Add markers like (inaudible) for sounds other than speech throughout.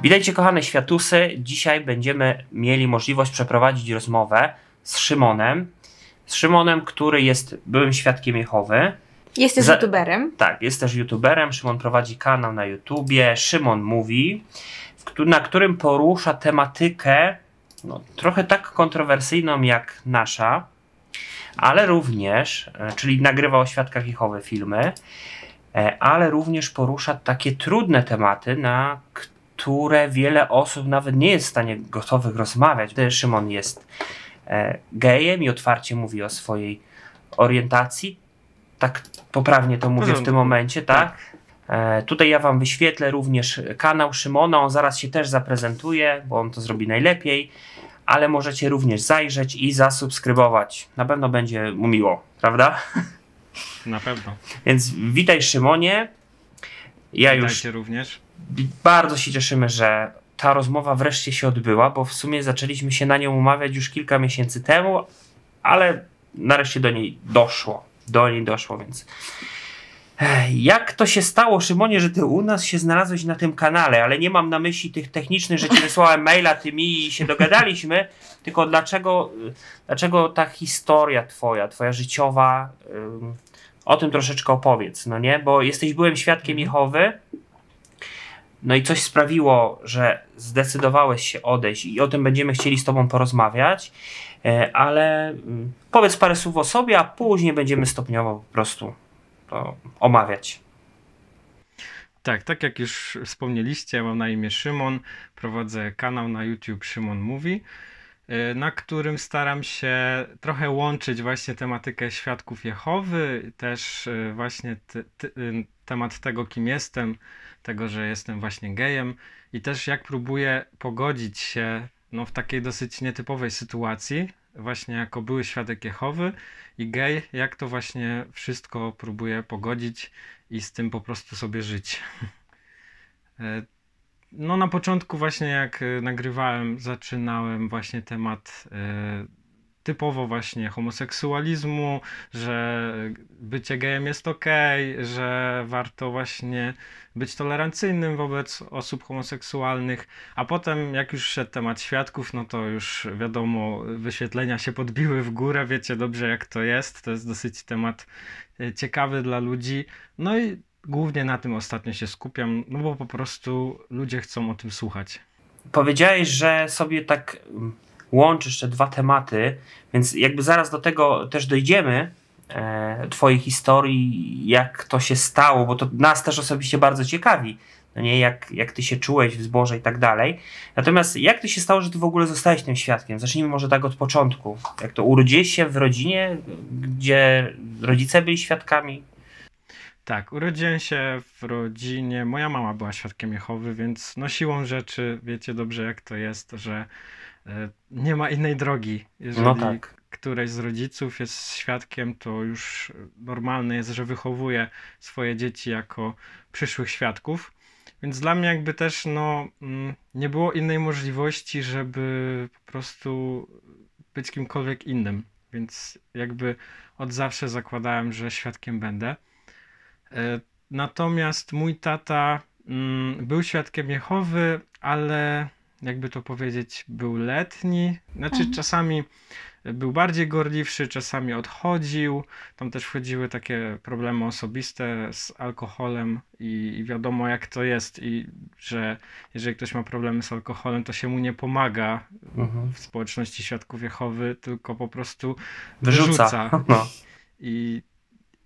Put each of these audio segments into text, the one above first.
Witajcie kochane światusy. Dzisiaj będziemy mieli możliwość przeprowadzić rozmowę z Szymonem. Z Szymonem, który jest byłym świadkiem Jehowy. Jest też Za... youtuberem. Tak, jest też youtuberem. Szymon prowadzi kanał na YouTubie. Szymon mówi, na którym porusza tematykę no, trochę tak kontrowersyjną jak nasza, ale również, e, czyli nagrywa o świadkach Jehowy filmy, e, ale również porusza takie trudne tematy, na które które wiele osób nawet nie jest w stanie gotowych rozmawiać. Szymon jest e, gejem i otwarcie mówi o swojej orientacji. Tak poprawnie to mówię w tym momencie, tak? tak. E, tutaj ja Wam wyświetlę również kanał Szymona, on zaraz się też zaprezentuje, bo on to zrobi najlepiej, ale możecie również zajrzeć i zasubskrybować. Na pewno będzie mu miło, prawda? Na pewno. Więc witaj Szymonie. Ja Witajcie już również bardzo się cieszymy, że ta rozmowa wreszcie się odbyła, bo w sumie zaczęliśmy się na nią umawiać już kilka miesięcy temu, ale nareszcie do niej doszło. Do niej doszło, więc. Jak to się stało, Szymonie, że ty u nas się znalazłeś na tym kanale, ale nie mam na myśli tych technicznych, że ci wysłałem maila, ty mi i się dogadaliśmy, (laughs) tylko dlaczego, dlaczego ta historia twoja, twoja życiowa, o tym troszeczkę opowiedz, no nie? Bo jesteś byłem świadkiem mhm. Jehowy, no i coś sprawiło, że zdecydowałeś się odejść i o tym będziemy chcieli z Tobą porozmawiać, e, ale mm, powiedz parę słów o sobie, a później będziemy stopniowo po prostu to omawiać. Tak, tak jak już wspomnieliście, mam na imię Szymon, prowadzę kanał na YouTube Szymon Mówi, e, na którym staram się trochę łączyć właśnie tematykę świadków Jehowy, też e, właśnie te, te, temat tego, kim jestem, tego, że jestem właśnie gejem i też jak próbuję pogodzić się no, w takiej dosyć nietypowej sytuacji, właśnie jako były świadek Jehowy i gej, jak to właśnie wszystko próbuję pogodzić i z tym po prostu sobie żyć. (laughs) E, no na początku właśnie jak e, nagrywałem, zaczynałem właśnie temat e, typowo właśnie homoseksualizmu, że bycie gejem jest okej, okay, że warto właśnie być tolerancyjnym wobec osób homoseksualnych, a potem jak już szedł temat świadków, no to już wiadomo, wyświetlenia się podbiły w górę, wiecie dobrze jak to jest, to jest dosyć temat e, ciekawy dla ludzi, no i głównie na tym ostatnio się skupiam, no bo po prostu ludzie chcą o tym słuchać. Powiedziałeś, że sobie tak łączysz te dwa tematy, więc jakby zaraz do tego też dojdziemy, e, twojej historii, jak to się stało, bo to nas też osobiście bardzo ciekawi, no nie, jak, jak ty się czułeś w zborze i tak dalej. Natomiast jak to się stało, że ty w ogóle zostałeś tym świadkiem? Zacznijmy może tak od początku. Jak to urodziłeś się w rodzinie, gdzie rodzice byli świadkami? Tak, urodziłem się w rodzinie, moja mama była świadkiem Jehowy, więc no siłą rzeczy wiecie dobrze jak to jest, że E, nie ma innej drogi. Jeżeli no tak. z rodziców jest świadkiem, to już normalne jest, że wychowuje swoje dzieci jako przyszłych świadków. Więc dla mnie jakby też no, mm, nie było innej możliwości, żeby po prostu być kimkolwiek innym. Więc jakby od zawsze zakładałem, że świadkiem będę. E, natomiast mój tata mm, był świadkiem Jehowy, ale jakby to powiedzieć, był letni. Znaczy mhm. czasami był bardziej gorliwszy, czasami odchodził. Tam też wchodziły takie problemy osobiste z alkoholem i, i, wiadomo jak to jest i że jeżeli ktoś ma problemy z alkoholem, to się mu nie pomaga mhm. w społeczności świadków Jehowy, tylko po prostu wyrzuca. wyrzuca. No. I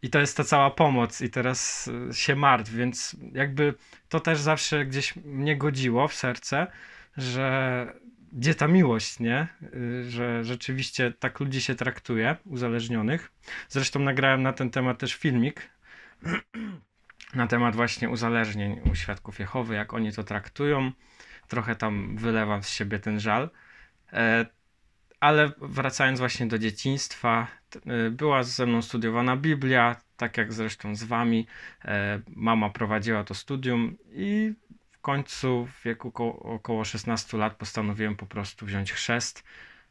i to jest ta cała pomoc, i teraz się martw, więc jakby to też zawsze gdzieś mnie godziło w serce, że gdzie ta miłość, nie? Y, że rzeczywiście tak ludzi się traktuje, uzależnionych. Zresztą nagrałem na ten temat też filmik (clears throat) na temat właśnie uzależnień u świadków Jehowy, jak oni to traktują. Trochę tam wylewam z siebie ten żal. E, ale wracając właśnie do dzieciństwa, y, była ze mną studiowana Biblia, tak jak zresztą z wami. E, mama prowadziła to studium i końcu w wieku ko- około 16 lat postanowiłem po prostu wziąć chrzest,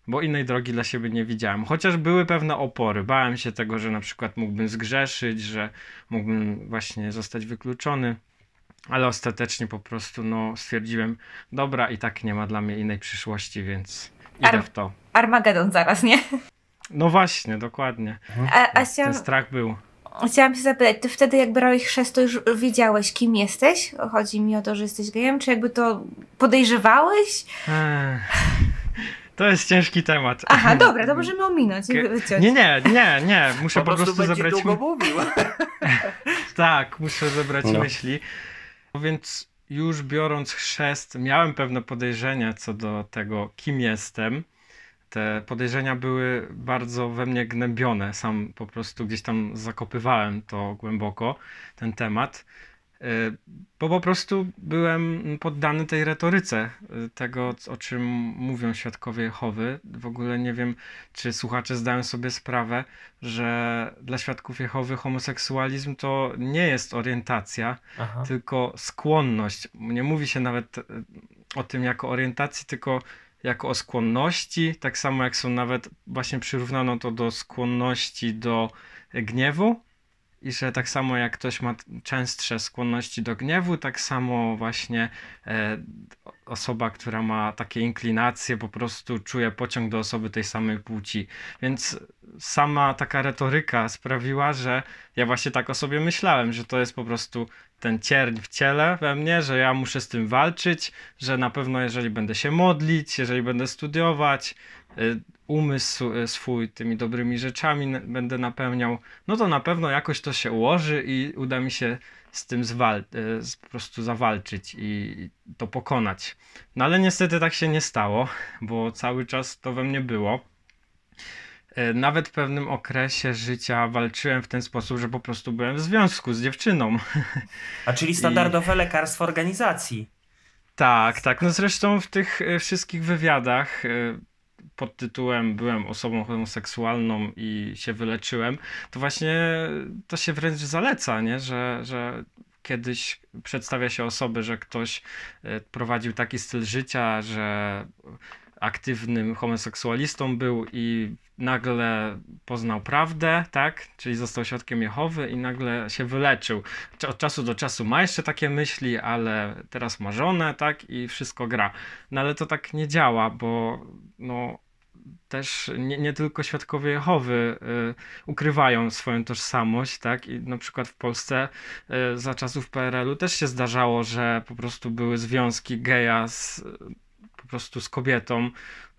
bo innej drogi dla siebie nie widziałem. Chociaż były pewne opory. Bałem się tego, że na przykład mógłbym zgrzeszyć, że mógłbym właśnie zostać wykluczony. Ale ostatecznie po prostu no, stwierdziłem, dobra, i tak nie ma dla mnie innej przyszłości, więc idę Ar- w to. Armagedon zaraz, nie? No właśnie, dokładnie. A, a Ten strach był chciałam się zapytać, ty wtedy jak brałeś chrzest, to już wiedziałeś, kim jesteś? Chodzi mi o to, że jesteś gejem, czy jakby to podejrzewałeś? To jest ciężki temat. Aha, dobra, to możemy ominąć Nie, nie, nie, nie, muszę po, po prostu, prostu zebrać... długo mówił. (laughs) tak, muszę zebrać no. myśli. No więc już biorąc chrzest, miałem pewne podejrzenia co do tego, kim jestem te podejrzenia były bardzo we mnie gnębione. Sam po prostu gdzieś tam zakopywałem to głęboko, ten temat, y, bo po prostu byłem poddany tej retoryce y, tego, o czym mówią świadkowie Jehowy. W ogóle nie wiem, czy słuchacze zdają sobie sprawę, że dla świadków Jehowy homoseksualizm to nie jest orientacja, Aha. tylko skłonność. Nie mówi się nawet y, o tym jako orientacji, tylko jako o skłonności, tak samo jak są nawet, właśnie przyrównano to do skłonności do gniewu i że tak samo jak ktoś ma częstsze skłonności do gniewu, tak samo właśnie e, osoba, która ma takie inklinacje, po prostu czuje pociąg do osoby tej samej płci. Więc sama taka retoryka sprawiła, że ja właśnie tak o sobie myślałem, że to jest po prostu ten cierń w ciele we mnie, że ja muszę z tym walczyć, że na pewno jeżeli będę się modlić, jeżeli będę studiować, y, umysł y, swój tymi dobrymi rzeczami będę napełniał, no to na pewno jakoś to się ułoży i uda mi się z tym zwal- y, po prostu zawalczyć i to pokonać. No ale niestety tak się nie stało, bo cały czas to we mnie było. E, nawet w pewnym okresie życia walczyłem w ten sposób, że po prostu byłem w związku z dziewczyną. A czyli standardowe I... lekarstwo organizacji. Tak, tak. No zresztą w tych e, wszystkich wywiadach e, pod tytułem Byłem osobą homoseksualną i się wyleczyłem, to właśnie to się wręcz zaleca, nie? Że, że kiedyś przedstawia się osoby, że ktoś prowadził taki styl życia, że aktywnym homoseksualistą był i nagle poznał prawdę, tak? Czyli został świadkiem Jehowy i nagle się wyleczył. Od czasu do czasu ma jeszcze takie myśli, ale teraz ma żonę, tak? I wszystko gra. No ale to tak nie działa, bo no też nie, nie, tylko świadkowie Jehowy y, ukrywają swoją tożsamość, tak? I na przykład w Polsce y, za czasów PRL-u też się zdarzało, że po prostu były związki geja z prostu z kobietą.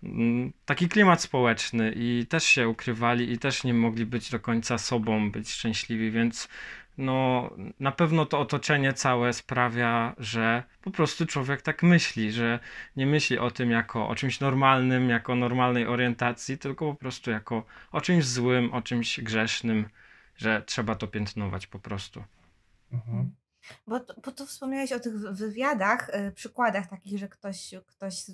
Mm, taki klimat społeczny i też się ukrywali i też nie mogli być do końca sobą, być szczęśliwi, więc no, na pewno to otoczenie całe sprawia, że po prostu człowiek tak myśli, że nie myśli o tym jako o czymś normalnym, jako normalnej orientacji, tylko po prostu jako o czymś złym, o czymś grzesznym, że trzeba to piętnować po prostu. Mhm. Bo, to, bo tu wspomniałeś o tych wywiadach, y, przykładach takich, że ktoś, ktoś y,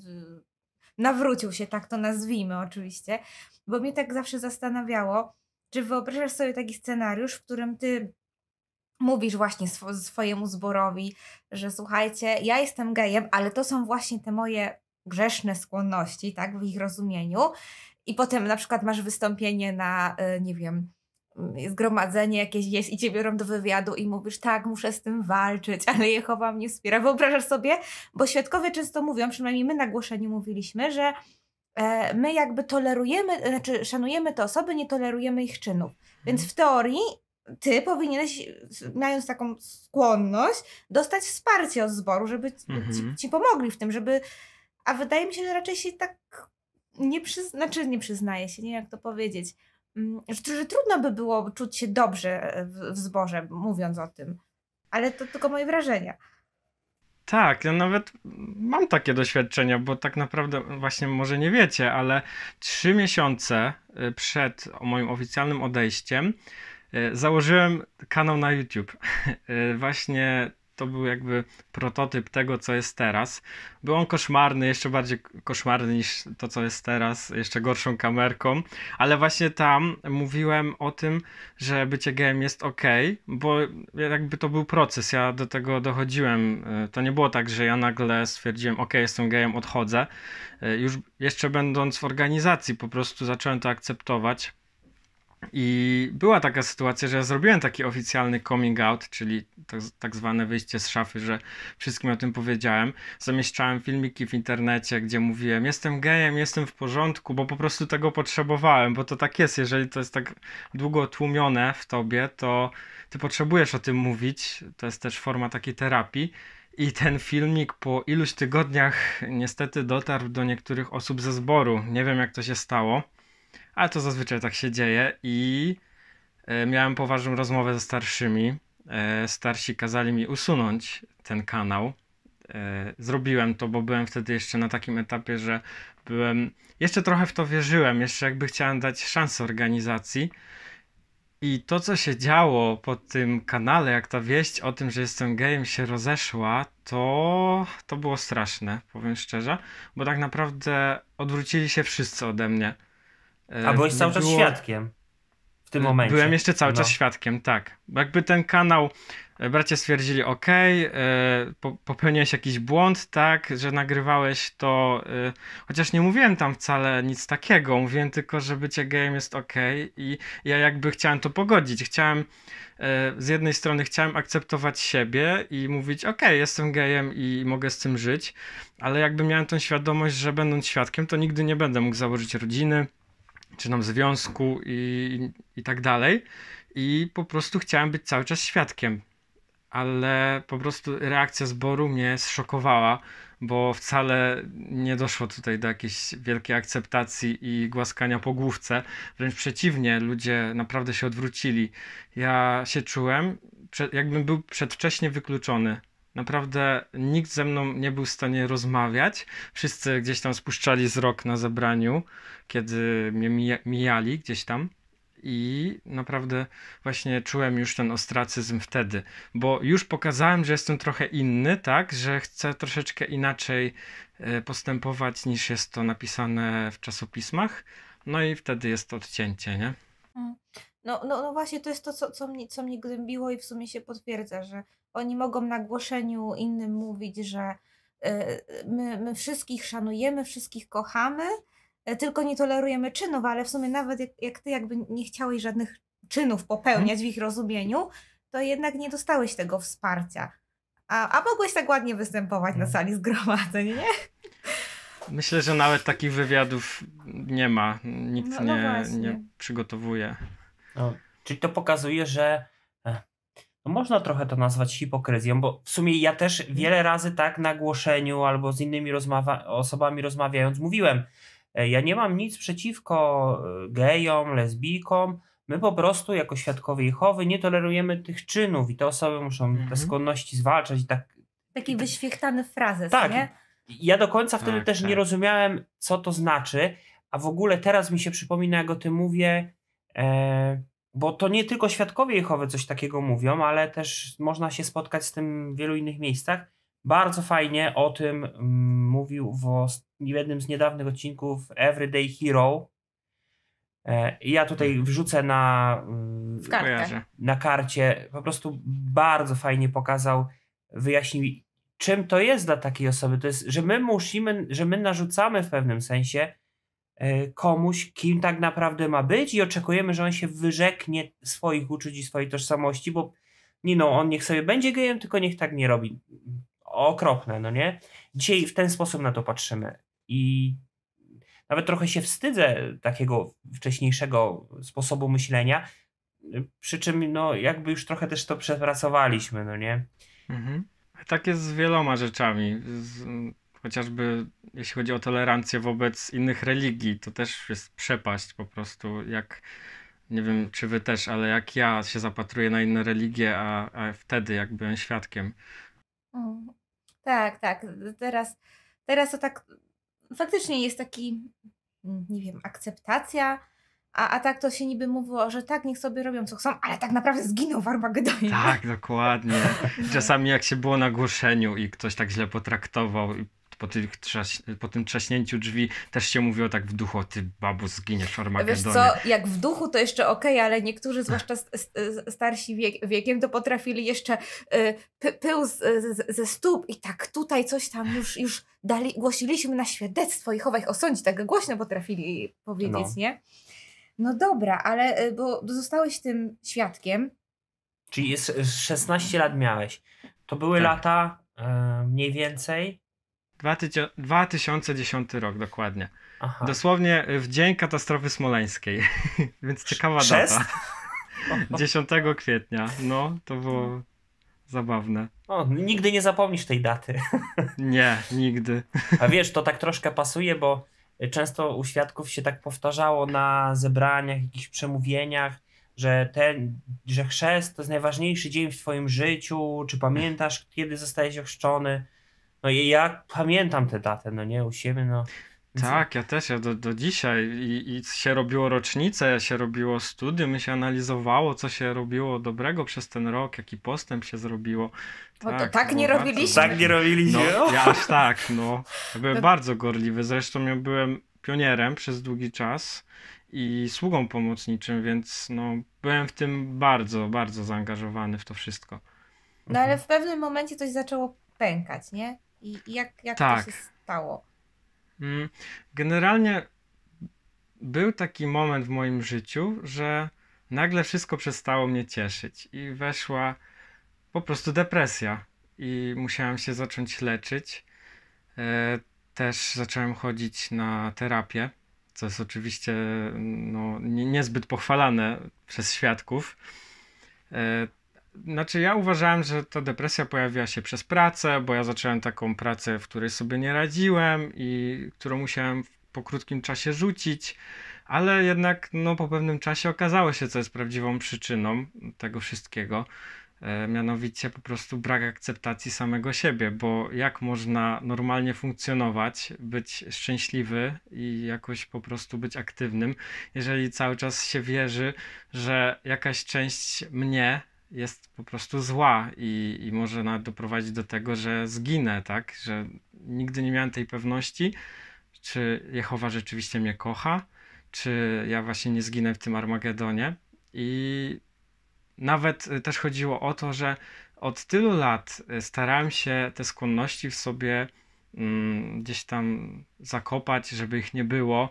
nawrócił się, tak to nazwijmy oczywiście, bo mnie tak zawsze zastanawiało, czy wyobrażasz sobie taki scenariusz, w którym ty mówisz właśnie sw swojemu zborowi, że słuchajcie, ja jestem gejem, ale to są właśnie te moje grzeszne skłonności, tak, w ich rozumieniu. I potem na przykład masz wystąpienie na, y, nie wiem, zgromadzenie jakieś jest i cię biorą do wywiadu i mówisz, tak, muszę z tym walczyć, ale Jehowa mnie wspiera. Wyobrażasz sobie? Bo świadkowie często mówią, przynajmniej my na głoszeniu mówiliśmy, że e, my jakby tolerujemy, znaczy szanujemy te osoby, nie tolerujemy ich czynów. Więc mhm. w teorii ty powinieneś, mając taką skłonność, dostać wsparcie od zboru, żeby mhm. ci, pomogli w tym, żeby... A wydaje mi się, że raczej się tak nie, przyz... znaczy, nie przyznaje się, nie wiem jak to powiedzieć Mm, że, że trudno by było czuć się dobrze e, w, w zborze, mówiąc o tym. Ale to tylko moje wrażenia. Tak, ja nawet mam takie doświadczenia, bo tak naprawdę właśnie może nie wiecie, ale trzy miesiące e, przed moim oficjalnym odejściem e, założyłem kanał na YouTube. (laughs) Właśnie to był jakby prototyp tego, co jest teraz. Był on koszmarny, jeszcze bardziej koszmarny niż to, co jest teraz, jeszcze gorszą kamerką, ale właśnie tam mówiłem o tym, że bycie gejem jest ok, bo jakby to był proces, ja do tego dochodziłem. E, to nie było tak, że ja nagle stwierdziłem, ok, jestem gejem, odchodzę. E, już jeszcze będąc w organizacji, po prostu zacząłem to akceptować i była taka sytuacja, że ja zrobiłem taki oficjalny coming out, czyli tak, tak, zwane wyjście z szafy, że wszystkim o tym powiedziałem. Zamieszczałem filmiki w internecie, gdzie mówiłem, jestem gejem, jestem w porządku, bo po prostu tego potrzebowałem, bo to tak jest, jeżeli to jest tak długo tłumione w tobie, to ty potrzebujesz o tym mówić. To jest też forma takiej terapii. I ten filmik po iluś tygodniach niestety dotarł do niektórych osób ze zboru. Nie wiem, jak to się stało ale to zazwyczaj tak się dzieje i e, miałem poważną rozmowę ze starszymi. E, starsi kazali mi usunąć ten kanał. E, zrobiłem to, bo byłem wtedy jeszcze na takim etapie, że byłem jeszcze trochę w to wierzyłem, jeszcze jakby chciałem dać szansę organizacji. I to, co się działo po tym kanale, jak ta wieść o tym, że jestem gejem się rozeszła, to, to było straszne, powiem szczerze, bo tak naprawdę odwrócili się wszyscy ode mnie. E, A byłeś cały czas było... świadkiem w tym e, momencie. Byłem jeszcze cały no. czas świadkiem, tak. Jakby ten kanał, e, bracia stwierdzili, ok, popełniłeś jakiś błąd, tak, że nagrywałeś to, chociaż nie mówiłem tam wcale nic takiego, mówiłem tylko, że bycie gejem jest ok i ja jakby chciałem to pogodzić, chciałem z jednej strony chciałem akceptować siebie i mówić, ok, jestem gejem i mogę z tym żyć, ale jakby miałem tą świadomość, że będąc świadkiem, to nigdy nie będę mógł założyć rodziny, czy nam związku i, i tak dalej. I po prostu chciałem być cały czas świadkiem. Ale po prostu reakcja zboru mnie zszokowała, bo wcale nie doszło tutaj do jakiejś wielkiej akceptacji i głaskania po główce. Wręcz przeciwnie, ludzie naprawdę się odwrócili. Ja się czułem, jakbym był przedwcześnie wykluczony Naprawdę nikt ze mną nie był w stanie rozmawiać. Wszyscy gdzieś tam spuszczali wzrok na zebraniu, kiedy mnie mijali gdzieś tam. I naprawdę właśnie czułem już ten ostracyzm wtedy, bo już pokazałem, że jestem trochę inny, tak, że chcę troszeczkę inaczej e, postępować niż jest to napisane w czasopismach. No i wtedy jest to odcięcie, nie? Mm. No, no, no właśnie, to jest to, co, co, mnie, co mnie głębiło i w sumie się potwierdza, że oni mogą na głoszeniu innym mówić, że e, my, my wszystkich szanujemy, wszystkich kochamy, e, tylko nie tolerujemy czynów, ale w sumie nawet jak, jak ty jakby nie chciałeś żadnych czynów popełniać mhm. w ich rozumieniu, to jednak nie dostałeś tego wsparcia. A, a mogłeś tak ładnie występować na mhm. sali zgromadzeń, nie? Myślę, że nawet takich wywiadów nie ma. Nikt no, no nie, nie, przygotowuje. No, czyli to pokazuje, że e, no można trochę to nazwać hipokryzją, bo w sumie ja też mhm. wiele razy tak na głoszeniu albo z innymi rozmawia osobami rozmawiając mówiłem, e, ja nie mam nic przeciwko e, gejom, lesbijkom, my po prostu jako świadkowie Jehowy nie tolerujemy tych czynów i te osoby muszą mhm. te skłonności zwalczać i tak... Taki tak- wyświechtany frazes, tak. nie? Ja do końca wtedy tak, też tak. nie rozumiałem, co to znaczy, a w ogóle teraz mi się przypomina, jak o tym mówię, E, bo to nie tylko świadkowie Jehowy coś takiego mówią, ale też można się spotkać z tym w wielu innych miejscach. Bardzo fajnie o tym mm, mówił w jednym z niedawnych odcinków Everyday Hero. E, ja tutaj mhm. wrzucę na, w mm, kartę. na karcie. Po prostu bardzo fajnie pokazał, wyjaśnił, czym to jest dla takiej osoby. To jest, że my musimy, że my narzucamy w pewnym sensie E, komuś, kim tak naprawdę ma być i oczekujemy, że on się wyrzeknie swoich uczuć i swojej tożsamości, bo nie no, on niech sobie będzie gejem, tylko niech tak nie robi. Okropne, no nie? Dzisiaj w ten sposób na to patrzymy i nawet trochę się wstydzę takiego wcześniejszego sposobu myślenia, przy czym no jakby już trochę też to przepracowaliśmy, no nie? Mhm. Tak jest z wieloma rzeczami. Z chociażby jeśli chodzi o tolerancję wobec innych religii, to też jest przepaść po prostu, jak nie wiem, czy wy też, ale jak ja się zapatruję na inne religie, a, a wtedy jak byłem świadkiem. tak, tak. Teraz, teraz to tak faktycznie jest taki, nie wiem, akceptacja, a, a tak to się niby mówiło, że tak, niech sobie robią co chcą, ale tak naprawdę zginą w Armagedonie. Tak, dokładnie. (laughs) Czasami jak się było na głoszeniu i ktoś tak źle potraktował i po, tych trzaś, po tym trzaśnięciu drzwi też się mówiło tak w duchu, ty babu zginiesz w Armagedonie. Wiesz co, jak w duchu to jeszcze okej, okay, ale niektórzy, zwłaszcza starsi wiek, wiekiem, to potrafili jeszcze y, pył z, z, ze stóp i tak tutaj coś tam już, już dali, głosiliśmy na świadectwo i chowaj osądzić, tak głośno potrafili powiedzieć, no. nie? No dobra, ale y, bo zostałeś tym świadkiem. Czyli jest 16 y, lat miałeś. To były tak. lata e, mniej więcej 2010 rok dokładnie. Aha. Dosłownie e, w dzień katastrofy smoleńskiej, (laughs) więc ciekawa Przez? data. 10 (laughs) kwietnia, no to było zabawne. O, nigdy nie zapomnisz tej daty. (laughs) nie, nigdy. A wiesz, to tak troszkę pasuje, bo często u świadków się tak powtarzało na zebraniach, jakichś przemówieniach, że, ten, że chrzest to jest najważniejszy dzień w twoim życiu, czy pamiętasz, kiedy zostajesz ochrzczony. No i ja pamiętam tę datę, no nie, u siebie, no. Tak, ja też, ja do, do dzisiaj I, I, się robiło rocznice, się robiło studium się analizowało, co się robiło dobrego przez ten rok, jaki postęp się zrobiło. Tak, to tak, tak nie bardzo... robiliśmy. Tak nie robiliśmy. No, ja aż tak, no. Ja byłem to... bardzo gorliwy, zresztą ja byłem pionierem przez długi czas i sługą pomocniczym, więc no, byłem w tym bardzo, bardzo zaangażowany w to wszystko. No ale mhm. w pewnym momencie coś zaczęło pękać, nie? I, jak, jak tak. to się stało? Mm, generalnie był taki moment w moim życiu, że nagle wszystko przestało mnie cieszyć i weszła po prostu depresja i musiałem się zacząć leczyć. E, też zacząłem chodzić na terapię, co jest oczywiście no, niezbyt pochwalane przez świadków. E, znaczy, ja uważałem, że ta depresja pojawiła się przez pracę, bo ja zacząłem taką pracę, w której sobie nie radziłem i którą musiałem po krótkim czasie rzucić, ale jednak no, po pewnym czasie okazało się, co jest prawdziwą przyczyną tego wszystkiego. E, mianowicie po prostu brak akceptacji samego siebie, bo jak można normalnie funkcjonować, być szczęśliwy i jakoś po prostu być aktywnym, jeżeli cały czas się wierzy, że jakaś część mnie jest po prostu zła i, i może nawet doprowadzić do tego, że zginę, tak? Że nigdy nie miałem tej pewności, czy Jehowa rzeczywiście mnie kocha, czy ja właśnie nie zginę w tym Armagedonie. I nawet y, też chodziło o to, że od tylu lat y, starałem się te skłonności w sobie Mm, gdzieś tam zakopać, żeby ich nie było,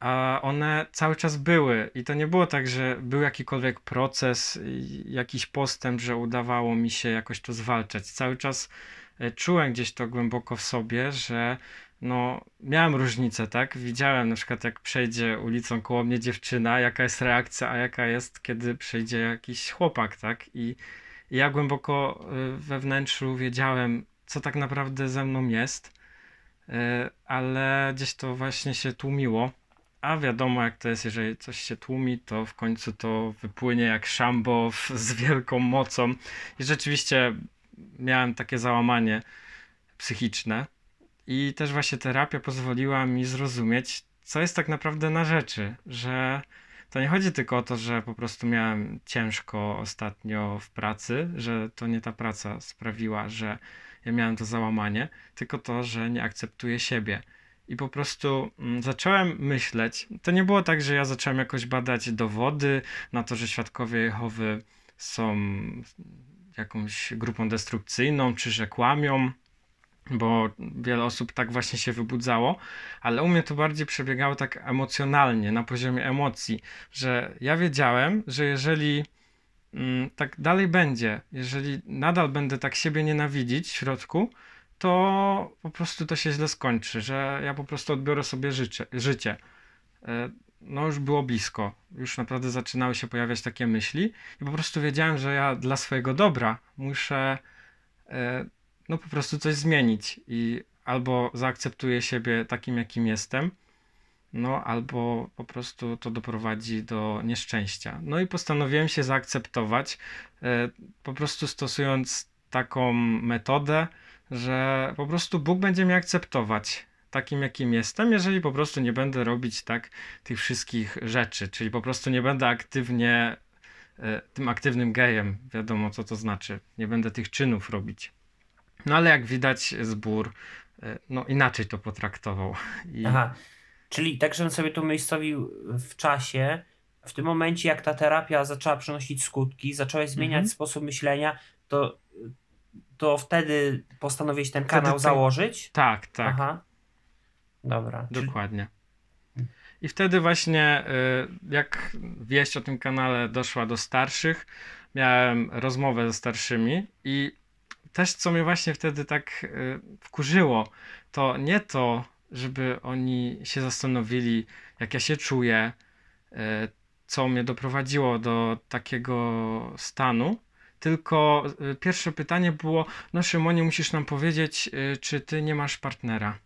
a one cały czas były i to nie było tak, że był jakikolwiek proces, jakiś postęp, że udawało mi się jakoś to zwalczać. Cały czas e, czułem gdzieś to głęboko w sobie, że no, miałem różnicę, tak? Widziałem na przykład, jak przejdzie ulicą koło mnie dziewczyna, jaka jest reakcja, a jaka jest, kiedy przejdzie jakiś chłopak, tak? I ja głęboko e, we wnętrzu wiedziałem, co tak naprawdę ze mną jest, e, ale gdzieś to właśnie się tłumiło. A wiadomo, jak to jest, jeżeli coś się tłumi, to w końcu to wypłynie jak szambo z wielką mocą. I rzeczywiście miałem takie załamanie psychiczne. I też właśnie terapia pozwoliła mi zrozumieć, co jest tak naprawdę na rzeczy, że to nie chodzi tylko o to, że po prostu miałem ciężko ostatnio w pracy, że to nie ta praca sprawiła, że ja miałem to załamanie, tylko to, że nie akceptuję siebie. I po prostu mm, zacząłem myśleć. To nie było tak, że ja zacząłem jakoś badać dowody na to, że świadkowie Jehowy są jakąś grupą destrukcyjną, czy że kłamią, bo wiele osób tak właśnie się wybudzało, ale u mnie to bardziej przebiegało tak emocjonalnie, na poziomie emocji, że ja wiedziałem, że jeżeli Mm, tak dalej będzie. Jeżeli nadal będę tak siebie nienawidzić w środku, to po prostu to się źle skończy, że ja po prostu odbiorę sobie życie. życie. E, no, już było blisko, już naprawdę zaczynały się pojawiać takie myśli, i po prostu wiedziałem, że ja dla swojego dobra muszę e, no, po prostu coś zmienić i albo zaakceptuję siebie takim, jakim jestem no albo po prostu to doprowadzi do nieszczęścia. No i postanowiłem się zaakceptować, e, po prostu stosując taką metodę, że po prostu Bóg będzie mnie akceptować takim, jakim jestem, jeżeli po prostu nie będę robić tak tych wszystkich rzeczy, czyli po prostu nie będę aktywnie e, tym aktywnym gejem, wiadomo co to znaczy, nie będę tych czynów robić. No ale jak widać, zbór e, no, inaczej to potraktował. I... Aha, Czyli tak, żebym sobie tu umiejscowił w czasie, w tym momencie jak ta terapia zaczęła przynosić skutki, zacząłeś zmieniać mhm. sposób myślenia, to, to wtedy postanowiłeś ten kanał wtedy, założyć? Tak, tak. Aha. Dobra. Dokładnie. Mm. I wtedy właśnie y, jak wieść o tym kanale doszła do starszych, miałem rozmowę ze starszymi i też co mnie właśnie wtedy tak y, wkurzyło, to nie to, żeby oni się zastanowili, jak ja się czuję, e, co mnie doprowadziło do takiego stanu. Tylko e, pierwsze pytanie było: No, Szymonie, musisz nam powiedzieć, e, czy ty nie masz partnera.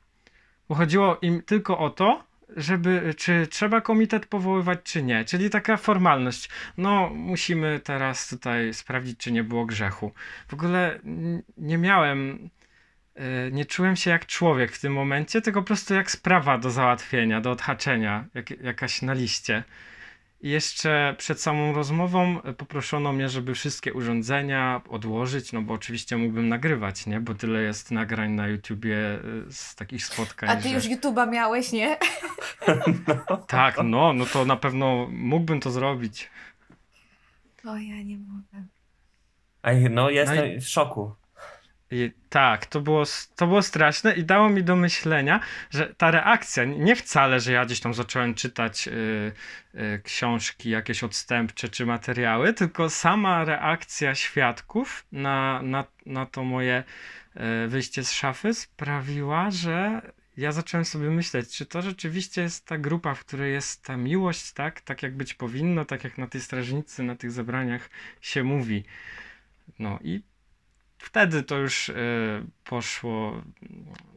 Bo chodziło im tylko o to, żeby, czy trzeba komitet powoływać, czy nie. Czyli taka formalność. No, musimy teraz tutaj sprawdzić, czy nie było grzechu. W ogóle nie miałem E, nie czułem się jak człowiek w tym momencie, tylko po prostu jak sprawa do załatwienia, do odhaczenia, jak, jakaś na liście. I jeszcze przed samą rozmową poproszono mnie, żeby wszystkie urządzenia odłożyć, no bo oczywiście mógłbym nagrywać, nie? Bo tyle jest nagrań na YouTubie e, z takich spotkań. A ty że... już YouTube'a miałeś, nie? (laughs) No. Tak, no, no to na pewno mógłbym to zrobić. O, ja nie mogę. Ej, no jestem no i... w szoku. I tak, to było, to było straszne i dało mi do myślenia, że ta reakcja, nie wcale, że ja gdzieś tam zacząłem czytać y, y, książki jakieś odstępcze czy materiały, tylko sama reakcja świadków na, na, na to moje y, wyjście z szafy sprawiła, że ja zacząłem sobie myśleć, czy to rzeczywiście jest ta grupa, w której jest ta miłość, tak, tak jak być powinno, tak jak na tej strażnicy, na tych zebraniach się mówi. No i wtedy to już y, poszło,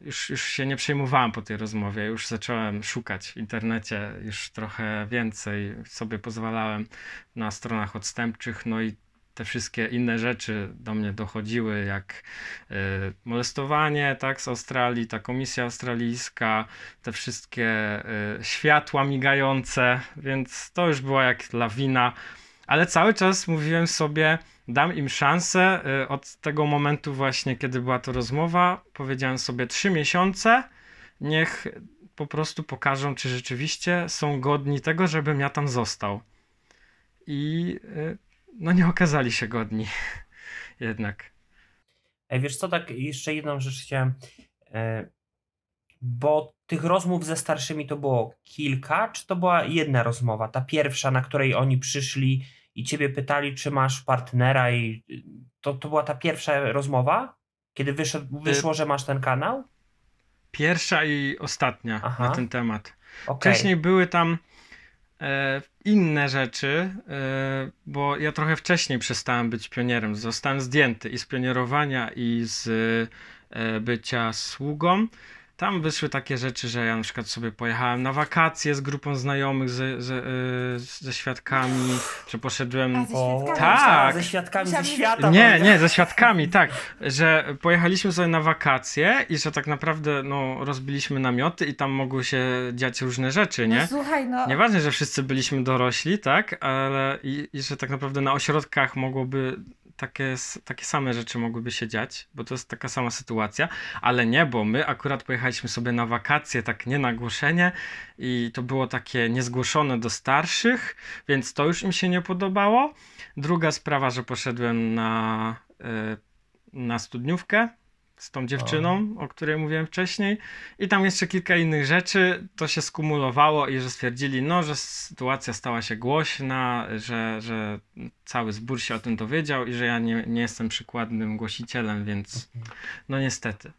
już, już się nie przejmowałem po tej rozmowie, już zacząłem szukać w internecie, już trochę więcej sobie pozwalałem na stronach odstępczych, no i te wszystkie inne rzeczy do mnie dochodziły, jak y, molestowanie tak, z Australii, ta komisja australijska, te wszystkie y, światła migające, więc to już była jak lawina, ale cały czas mówiłem sobie, dam im szansę. Y, od tego momentu właśnie, kiedy była to rozmowa, powiedziałem sobie trzy miesiące, niech po prostu pokażą, czy rzeczywiście są godni tego, żebym ja tam został. I y, no nie okazali się godni (laughs) jednak. A wiesz co, tak jeszcze jedną rzecz chciałem, e, bo tych rozmów ze starszymi to było kilka, czy to była jedna rozmowa, ta pierwsza, na której oni przyszli i ciebie pytali, czy masz partnera i y, to, to była ta pierwsza rozmowa, kiedy wyszedł, y, wyszło, że masz ten kanał? Pierwsza i ostatnia Aha. na ten temat. Okay. Wcześniej były tam e, inne rzeczy, e, bo ja trochę wcześniej przestałem być pionierem. Zostałem zdjęty i z pionierowania, i z e, bycia sługą. Tam wyszły takie rzeczy, że ja na przykład sobie pojechałem na wakacje z grupą znajomych, ze, ze, e, ze świadkami, że poszedłem... A, ze świadkami? Tak! Ze świadkami ze świata. Nie, nie, ze świadkami, tak. Że pojechaliśmy sobie na wakacje i że tak naprawdę no, rozbiliśmy namioty i tam mogły się dziać różne rzeczy, no nie? No, słuchaj, no... Nieważne, że wszyscy byliśmy dorośli, tak? Ale i, i że tak naprawdę na ośrodkach mogłoby takie, takie same rzeczy mogłyby się dziać, bo to jest taka sama sytuacja, ale nie, bo my akurat pojechaliśmy sobie na wakacje, tak nie na głoszenie i to było takie niezgłoszone do starszych, więc to już im się nie podobało. Druga sprawa, że poszedłem na, e, na studniówkę z tą dziewczyną, o której mówiłem wcześniej. I tam jeszcze kilka innych rzeczy. To się skumulowało i że stwierdzili, no, że sytuacja stała się głośna, że, że cały zbór się o tym dowiedział i że ja nie, nie jestem przykładnym głosicielem, więc mhm. no niestety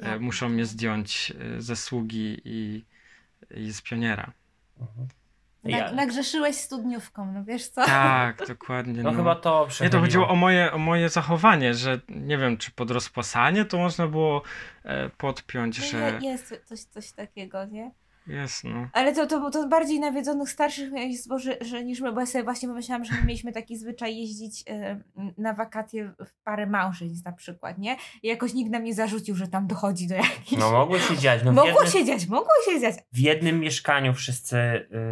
e, tak. muszą mnie zdjąć e, ze sługi i, i z pioniera. Mhm. Ja. Nagrzeszyłeś studniówką, no wiesz co? Tak, dokładnie. No, no. chyba to przemieniło. Nie, to chodziło o moje, o moje zachowanie, że nie wiem, czy pod rozpasanie to można było e, podpiąć, no że... Jest coś, coś takiego, nie? Ale to, to, to bardziej nawiedzonych starszych jest Boże, że, niż my, bo ja sobie właśnie pomyślałam, że my mieliśmy taki zwyczaj jeździć y, na wakacje w parę małżeństw na przykład, nie? I jakoś nikt nam nie zarzucił, że tam dochodzi do jakichś... No mogło się dziać. No, mogło jednym... się dziać, mogło się dziać. W jednym mieszkaniu wszyscy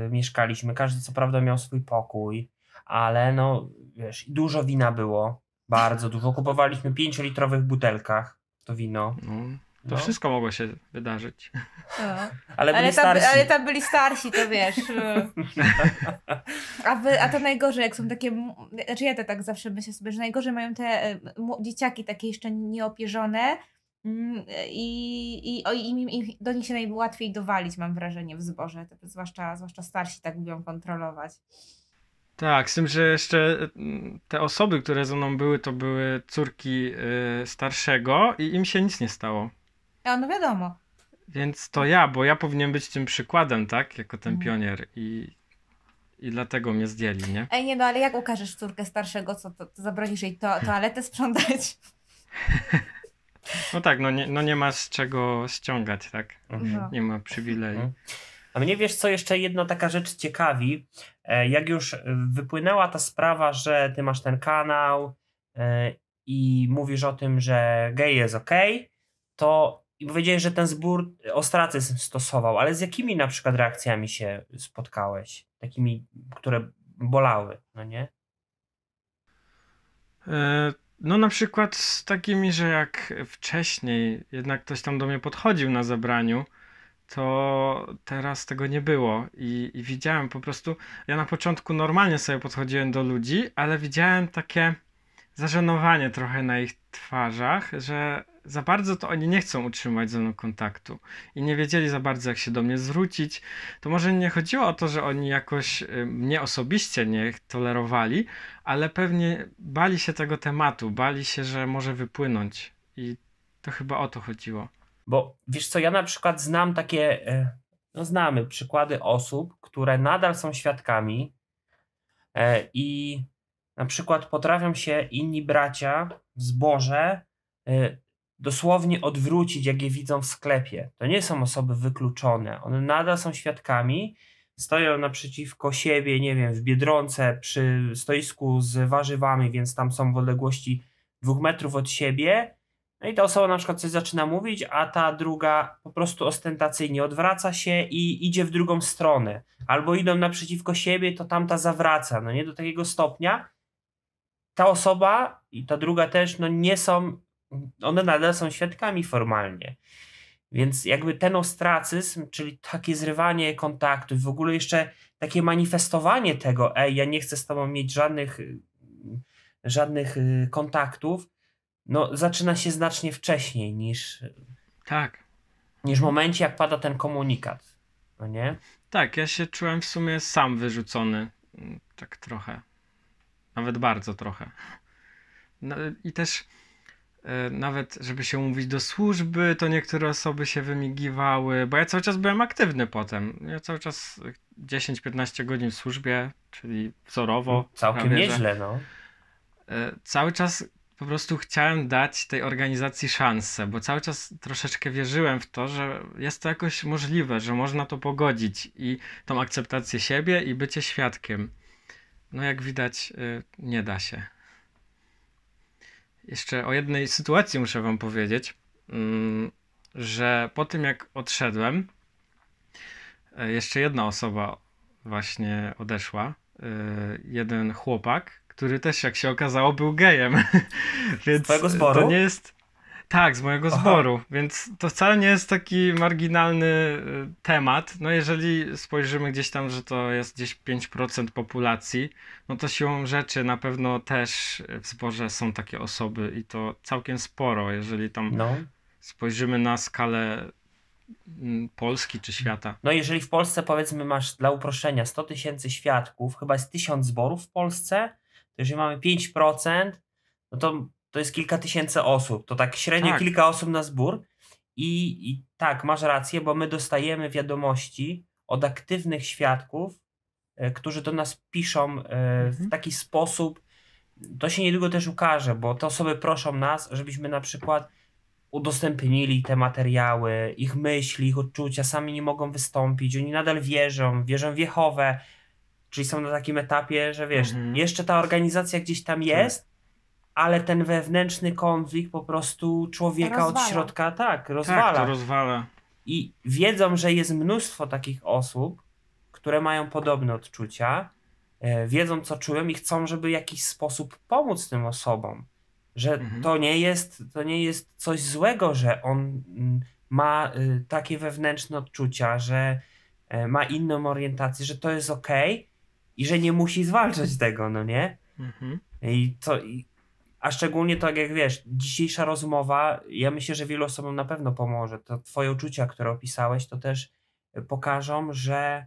y, mieszkaliśmy, każdy co prawda miał swój pokój, ale no wiesz, dużo wina było, bardzo dużo. Kupowaliśmy 5-litrowych butelkach to wino. Mm. To? No. Wszystko mogło się wydarzyć. No. Ale, (laughs) ale, byli tam, ale, tam, byli starsi, to wiesz. Y. A, wy, a to najgorzej, jak są takie. Znaczy ja to tak zawsze myślę sobie, że najgorzej mają te y, dzieciaki takie jeszcze nieopierzone. Mm, I, i, o, i, im do nich się najłatwiej dowalić, mam wrażenie, w zborze. Zwłaszcza, zwłaszcza starsi tak lubią kontrolować. Tak, z tym, że jeszcze mm, te osoby, które ze mną były, to były córki y, starszego i im się nic nie stało. A no wiadomo. Więc to ja, bo ja powinien być tym przykładem, tak? Jako ten mhm. pionier i, i dlatego mnie zdjęli, nie? Ej, nie no, ale jak ukażesz córkę starszego, co to, to zabronisz jej to, toaletę sprzątać? No tak, no nie, no nie ma z czego ściągać, tak? Mhm. No. Nie ma przywileju. Mhm. A mnie wiesz, co jeszcze jedna taka rzecz ciekawi. E, jak już wypłynęła ta sprawa, że ty masz ten kanał e, i mówisz o tym, że gej jest ok, to i powiedziałeś, że ten zbór ostracy stosował, ale z jakimi na przykład reakcjami się spotkałeś? Takimi, które bolały, no nie? E, no na przykład z takimi, że jak wcześniej jednak ktoś tam do mnie podchodził na zebraniu, to teraz tego nie było I, i widziałem po prostu, ja na początku normalnie sobie podchodziłem do ludzi, ale widziałem takie zażenowanie trochę na ich twarzach, że za bardzo to oni nie chcą utrzymywać ze mną kontaktu i nie wiedzieli za bardzo, jak się do mnie zwrócić. To może nie chodziło o to, że oni jakoś y, mnie osobiście nie tolerowali, ale pewnie bali się tego tematu, bali się, że może wypłynąć. I to chyba o to chodziło. Bo wiesz co, ja na przykład znam takie, e, no znamy przykłady osób, które nadal są świadkami e, i na przykład potrafią się inni bracia w zboże y, dosłownie odwrócić, jak je widzą w sklepie. To nie są osoby wykluczone. One nadal są świadkami, stoją naprzeciwko siebie, nie wiem, w biedronce, przy stoisku z warzywami, więc tam są w odległości dwóch metrów od siebie. No i ta osoba na przykład coś zaczyna mówić, a ta druga po prostu ostentacyjnie odwraca się i idzie w drugą stronę. Albo idą naprzeciwko siebie, to tamta zawraca, no nie do takiego stopnia, ta osoba i ta druga też, no nie są, one nadal są świadkami formalnie. Więc jakby ten ostracyzm, czyli takie zrywanie kontaktów, w ogóle jeszcze takie manifestowanie tego, ej, ja nie chcę z tobą mieć żadnych, żadnych y, kontaktów, no zaczyna się znacznie wcześniej niż. Tak. Niż w momencie, jak pada ten komunikat. No nie? Tak, ja się czułem w sumie sam wyrzucony. Tak trochę nawet bardzo trochę. No, I też e, nawet żeby się umówić do służby, to niektóre osoby się wymigiwały, bo ja cały czas byłem aktywny potem. Ja cały czas 10-15 godzin w służbie, czyli wzorowo. Mm, całkiem prawie, nieźle, no. E, cały czas po prostu chciałem dać tej organizacji szansę, bo cały czas troszeczkę wierzyłem w to, że jest to jakoś możliwe, że można to pogodzić i tą akceptację siebie i bycie świadkiem no jak widać, y, nie da się. Jeszcze o jednej sytuacji muszę Wam powiedzieć, mm, że po tym jak odszedłem, y, jeszcze jedna osoba właśnie odeszła. Y, jeden chłopak, który też jak się okazało był gejem. (laughs) Więc to nie jest tak, z mojego Aha. zboru, więc to wcale nie jest taki marginalny y, temat. No jeżeli spojrzymy gdzieś tam, że to jest gdzieś 5% populacji, no to siłą rzeczy na pewno też y, w zborze są takie osoby i to całkiem sporo, jeżeli tam no. spojrzymy na skalę mm, Polski czy świata. No jeżeli w Polsce powiedzmy masz dla uproszczenia 100 tysięcy świadków, chyba jest 1000 zborów w Polsce, to jeżeli mamy 5%, no to to jest kilka tysięcy osób. To tak średnio tak. kilka osób na zbór. I, I tak, masz rację, bo my dostajemy wiadomości od aktywnych świadków, e, którzy do nas piszą e, w mhm. taki sposób. To się niedługo też ukaże, bo te osoby proszą nas, żebyśmy na przykład udostępnili te materiały, ich myśli, ich odczucia, sami nie mogą wystąpić, oni nadal wierzą, wierzą w Jehowę, czyli są na takim etapie, że wiesz, mhm. jeszcze ta organizacja gdzieś tam tak. jest, ale ten wewnętrzny konflikt po prostu człowieka rozwala. od środka tak, tak rozwala. Tak, rozwala. I wiedzą, że jest mnóstwo takich osób, które mają podobne odczucia, e, wiedzą co czują i chcą, żeby w jakiś sposób pomóc tym osobom. Że mhm. to, nie jest, to nie jest coś złego, że on mm, ma y, takie wewnętrzne odczucia, że e, ma inną orientację, że to jest ok i że nie musi zwalczać tego, no nie? Mhm. I to a szczególnie tak jak wiesz, dzisiejsza rozmowa, ja myślę, że wielu osobom na pewno pomoże. To twoje uczucia, które opisałeś, to też e, pokażą, że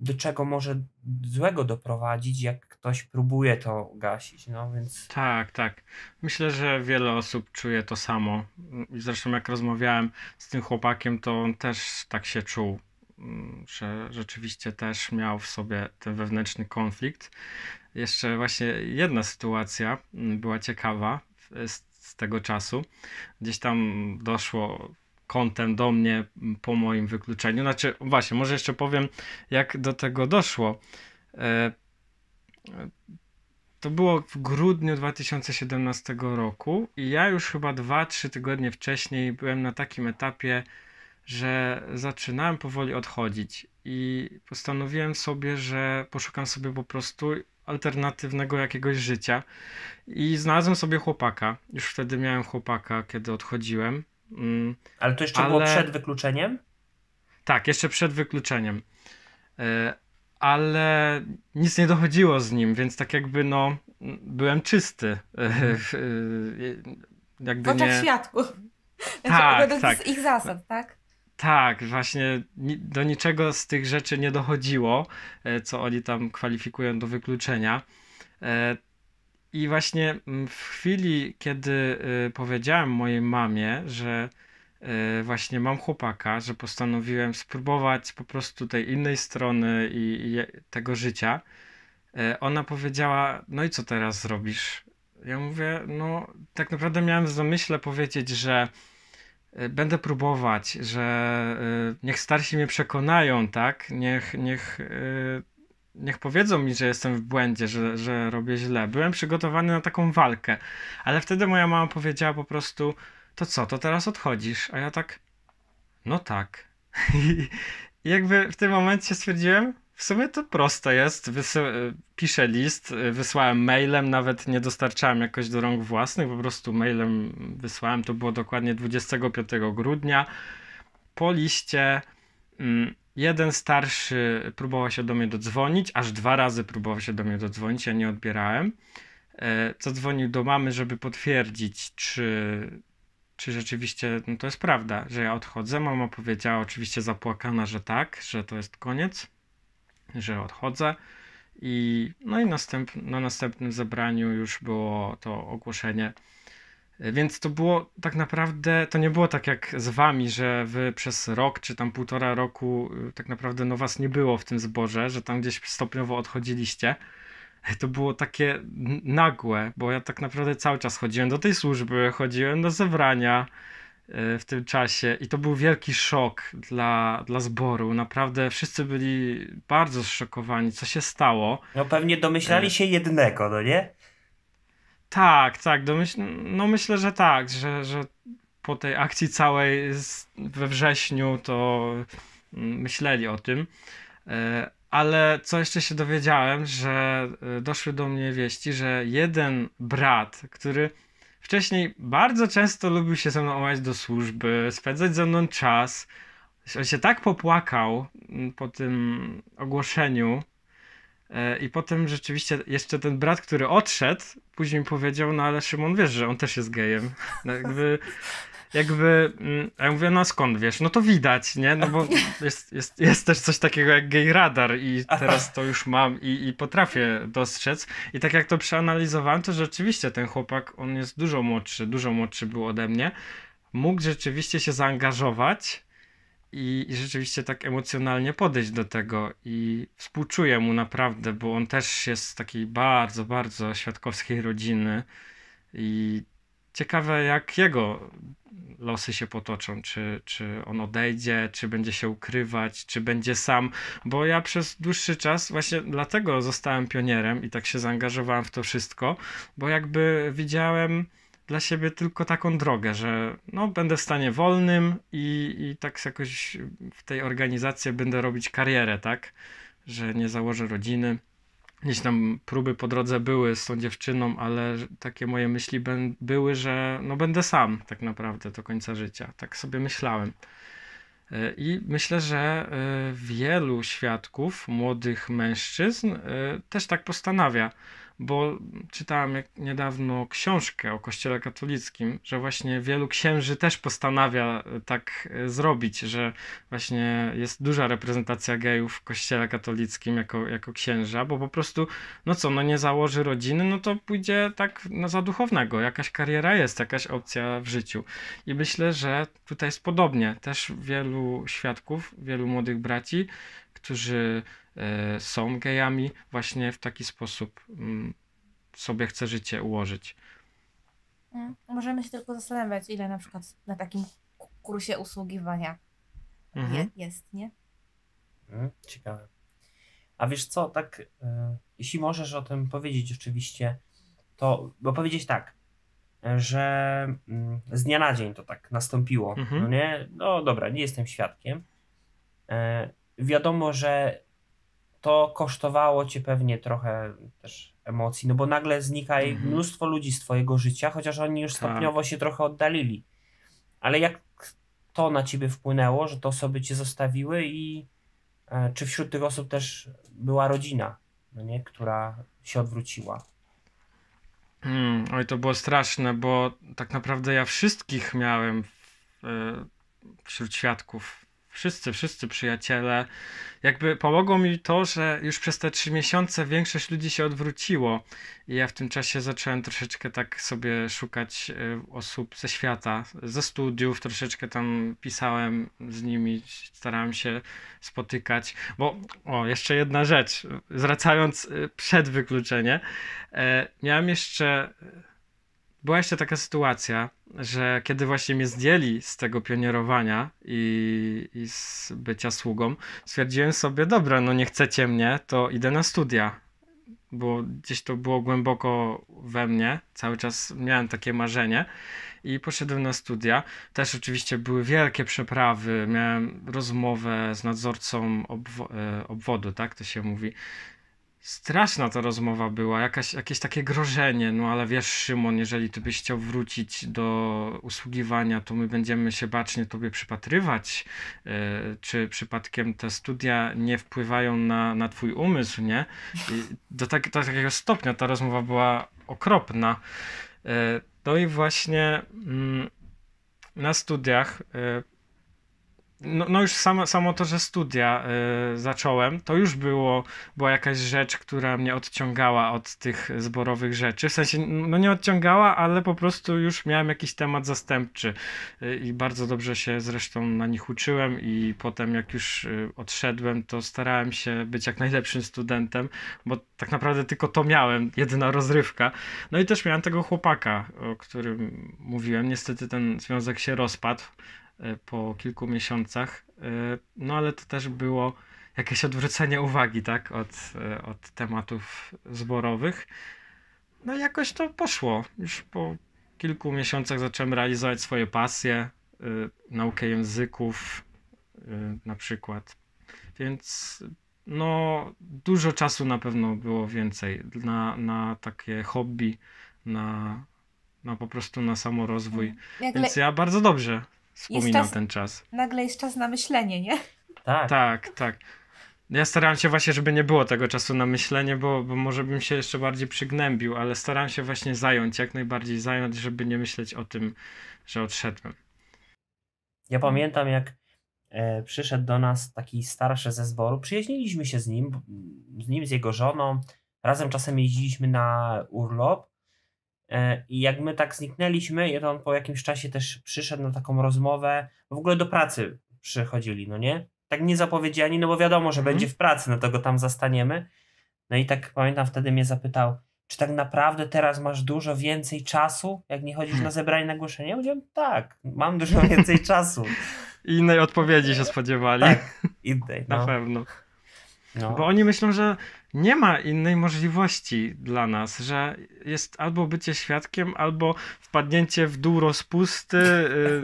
do czego może złego doprowadzić, jak ktoś próbuje to gasić, no więc... Tak, tak. Myślę, że wiele osób czuje to samo. Mm, zresztą jak rozmawiałem z tym chłopakiem, to on też tak się czuł Mm, że rzeczywiście też miał w sobie ten wewnętrzny konflikt. Jeszcze właśnie jedna sytuacja mm, była ciekawa e, z, z tego czasu. Gdzieś tam doszło kątem do mnie mm, po moim wykluczeniu. Znaczy, właśnie, może jeszcze powiem, jak do tego doszło. E, e, to było w grudniu 2017 roku i ja już chyba 2-3 tygodnie wcześniej byłem na takim etapie, że zaczynałem powoli odchodzić i postanowiłem sobie, że poszukam sobie po prostu alternatywnego jakiegoś życia i znalazłem sobie chłopaka. Już wtedy miałem chłopaka, kiedy odchodziłem. Mm, ale to jeszcze ale... było przed wykluczeniem? Tak, jeszcze przed wykluczeniem. E, ale nic nie dochodziło z nim, więc tak jakby no byłem czysty. E, e, jakby w oczach nie... świadków. Tak, tak. Z ich zasad, tak? Tak, właśnie do niczego z tych rzeczy nie dochodziło, e, co oni tam kwalifikują do wykluczenia. E, I właśnie mm, w chwili, kiedy e, powiedziałem mojej mamie, że właśnie mam chłopaka, że postanowiłem spróbować po prostu tej innej strony i, i tego życia, ona powiedziała: No i co teraz zrobisz? Ja mówię: No, tak naprawdę miałem w zamyśle powiedzieć, że E, będę próbować, że e, niech starsi mnie przekonają, tak? Niech, niech, e, niech powiedzą mi, że jestem w błędzie, że, że robię źle. Byłem przygotowany na taką walkę, ale wtedy moja mama powiedziała po prostu: To co, to teraz odchodzisz? A ja tak, no tak. (laughs) I jakby w tym momencie stwierdziłem: w sumie to proste jest. Wysy- piszę list, wysłałem mailem, nawet nie dostarczałem jakoś do rąk własnych, po prostu mailem wysłałem. To było dokładnie 25 grudnia. Po liście mm, jeden starszy próbował się do mnie dodzwonić, aż dwa razy próbował się do mnie dodzwonić, ja nie odbierałem. Co e, dzwonił do mamy, żeby potwierdzić, czy czy rzeczywiście no to jest prawda, że ja odchodzę. Mama powiedziała oczywiście zapłakana, że tak, że to jest koniec że odchodzę. I, no i następ, na następnym zebraniu już było to ogłoszenie. Więc to było tak naprawdę, to nie było tak jak z wami, że wy przez rok czy tam półtora roku y, tak naprawdę no was nie było w tym zborze, że tam gdzieś stopniowo odchodziliście. To było takie nagłe, bo ja tak naprawdę cały czas chodziłem do tej służby, chodziłem do zebrania, E, w tym czasie i to był wielki szok dla, dla zboru. Naprawdę wszyscy byli bardzo zszokowani, co się stało. No pewnie domyślali e. się jednego, no nie? Tak, tak. Domyśl... No myślę, że tak, że, że po tej akcji całej we wrześniu to mm, myśleli o tym. E, ale co jeszcze się dowiedziałem, że doszły do mnie wieści, że jeden brat, który wcześniej bardzo często lubił się ze mną omać do służby, spędzać ze mną czas. On się tak popłakał mm, po tym ogłoszeniu. E, I potem rzeczywiście jeszcze ten brat, który odszedł, później powiedział, no ale Szymon wiesz, że on też jest gejem. No jakby jakby, mm, ja mówię, no skąd wiesz, no to widać, nie, no bo (laughs) jest, jest, jest też coś takiego jak gay radar i teraz to już mam i, i potrafię dostrzec i tak jak to przeanalizowałem, to rzeczywiście ten chłopak, on jest dużo młodszy, dużo młodszy był ode mnie, mógł rzeczywiście się zaangażować i, i, rzeczywiście tak emocjonalnie podejść do tego i współczuję mu naprawdę, bo on też jest z takiej bardzo, bardzo świadkowskiej rodziny i Ciekawe, jak jego losy się potoczą, czy, czy on odejdzie, czy będzie się ukrywać, czy będzie sam, bo ja przez dłuższy czas właśnie dlatego zostałem pionierem i tak się zaangażowałem w to wszystko, bo jakby widziałem dla siebie tylko taką drogę, że no, będę w stanie wolnym i, i tak jakoś w tej organizacji będę robić karierę, tak, że nie założę rodziny gdzieś tam próby po drodze były z tą dziewczyną, ale takie moje myśli były, że no będę sam tak naprawdę do końca życia. Tak sobie myślałem. E, I myślę, że e, wielu świadków, młodych mężczyzn e, też tak postanawia bo czytałem niedawno książkę o Kościele katolickim, że właśnie wielu księży też postanawia e, tak e, zrobić, że właśnie jest duża reprezentacja gejów w Kościele katolickim jako, jako księża, bo po prostu, no co, no nie założy rodziny, no to pójdzie tak no, za duchownego, jakaś kariera jest, jakaś opcja w życiu. I myślę, że tutaj jest podobnie. Też wielu świadków, wielu młodych braci, którzy E, są gejami, właśnie w taki sposób mm, sobie chce życie ułożyć. Mm, możemy się tylko zastanawiać, ile na przykład na takim kursie usługiwania mhm. jest, nie? Mhm, ciekawe. A wiesz co, tak, e, jeśli możesz o tym powiedzieć oczywiście, to, bo powiedzieć tak, że mm, z dnia na dzień to tak nastąpiło, mhm. no nie? No dobra, nie jestem świadkiem. E, wiadomo, że to kosztowało cię pewnie trochę też emocji, no bo nagle znika mhm. mnóstwo ludzi z twojego życia, chociaż oni już tak. stopniowo się trochę oddalili. Ale jak to na ciebie wpłynęło, że te osoby cię zostawiły i e, czy wśród tych osób też była rodzina, no nie, która się odwróciła? Hmm, oj, to było straszne, bo tak naprawdę ja wszystkich miałem w, e, wśród świadków wszyscy, wszyscy przyjaciele. Jakby pomogło mi to, że już przez te trzy miesiące większość ludzi się odwróciło i ja w tym czasie zacząłem troszeczkę tak sobie szukać e, osób ze świata, ze studiów, troszeczkę tam pisałem z nimi, starałem się spotykać, bo o, jeszcze jedna rzecz, zwracając e, przed wykluczenie, e, miałem jeszcze była jeszcze taka sytuacja, że kiedy właśnie mnie zdjęli z tego pionierowania i, i z bycia sługą, stwierdziłem sobie, dobra, no nie chcecie mnie, to idę na studia. Bo gdzieś to było głęboko we mnie, cały czas miałem takie marzenie i poszedłem na studia. Też oczywiście były wielkie przeprawy, miałem rozmowę z nadzorcą obwo e, obwodu, tak to się mówi, Straszna ta rozmowa była, jakaś, jakieś takie grożenie, no ale wiesz Szymon, jeżeli ty byś chciał wrócić do usługiwania, to my będziemy się bacznie tobie przypatrywać, yy, czy przypadkiem te studia nie wpływają na, na twój umysł, nie? I do, tak, do takiego stopnia ta rozmowa była okropna. Yy, no i właśnie yy, na studiach e, no, no już samo, samo to, że studia y, zacząłem, to już było, była jakaś rzecz, która mnie odciągała od tych zborowych rzeczy. W sensie, no nie odciągała, ale po prostu już miałem jakiś temat zastępczy y, i bardzo dobrze się zresztą na nich uczyłem i potem jak już y, odszedłem, to starałem się być jak najlepszym studentem, bo tak naprawdę tylko to miałem, jedyna rozrywka. No i też miałem tego chłopaka, o którym mówiłem. Niestety ten związek się rozpadł. E, po kilku miesiącach. E, no ale to też było jakieś odwrócenie uwagi, tak, od, e, od tematów zborowych. No i jakoś to poszło. Już po kilku miesiącach zacząłem realizować swoje pasje, naukę języków na przykład. Więc no, dużo czasu na pewno było więcej na, na takie hobby, na, na po prostu na samorozwój. Mhm. Jak Więc ja bardzo dobrze wspominam czas, ten czas. Nagle jest czas na myślenie, nie? Tak. Tak, tak. Ja starałem się właśnie, żeby nie było tego czasu na myślenie, bo, bo może bym się jeszcze bardziej przygnębił, ale starałem się właśnie zająć, jak najbardziej zająć, żeby nie myśleć o tym, że odszedłem. Ja pamiętam, jak e, przyszedł do nas taki starszy ze zboru. Przyjaźniliśmy się z nim, z nim, z jego żoną. Razem czasem jeździliśmy na urlop E, I jak my tak zniknęliśmy, to on po jakimś czasie też przyszedł na taką rozmowę, w ogóle do pracy przychodzili, no nie? Tak niezapowiedziani, no bo wiadomo, że mhm. będzie w pracy, no to go tam zastaniemy. No i tak pamiętam, wtedy mnie zapytał, czy tak naprawdę teraz masz dużo więcej czasu, jak nie chodzisz na zebranie na głoszenie? Ja mówiłem, tak, mam dużo (laughs) więcej czasu. Innej odpowiedzi się spodziewali. Tak, innej, no. Na pewno. No. Bo oni myślą, że nie ma innej możliwości dla nas, że jest albo bycie świadkiem, albo wpadnięcie w dół rozpusty,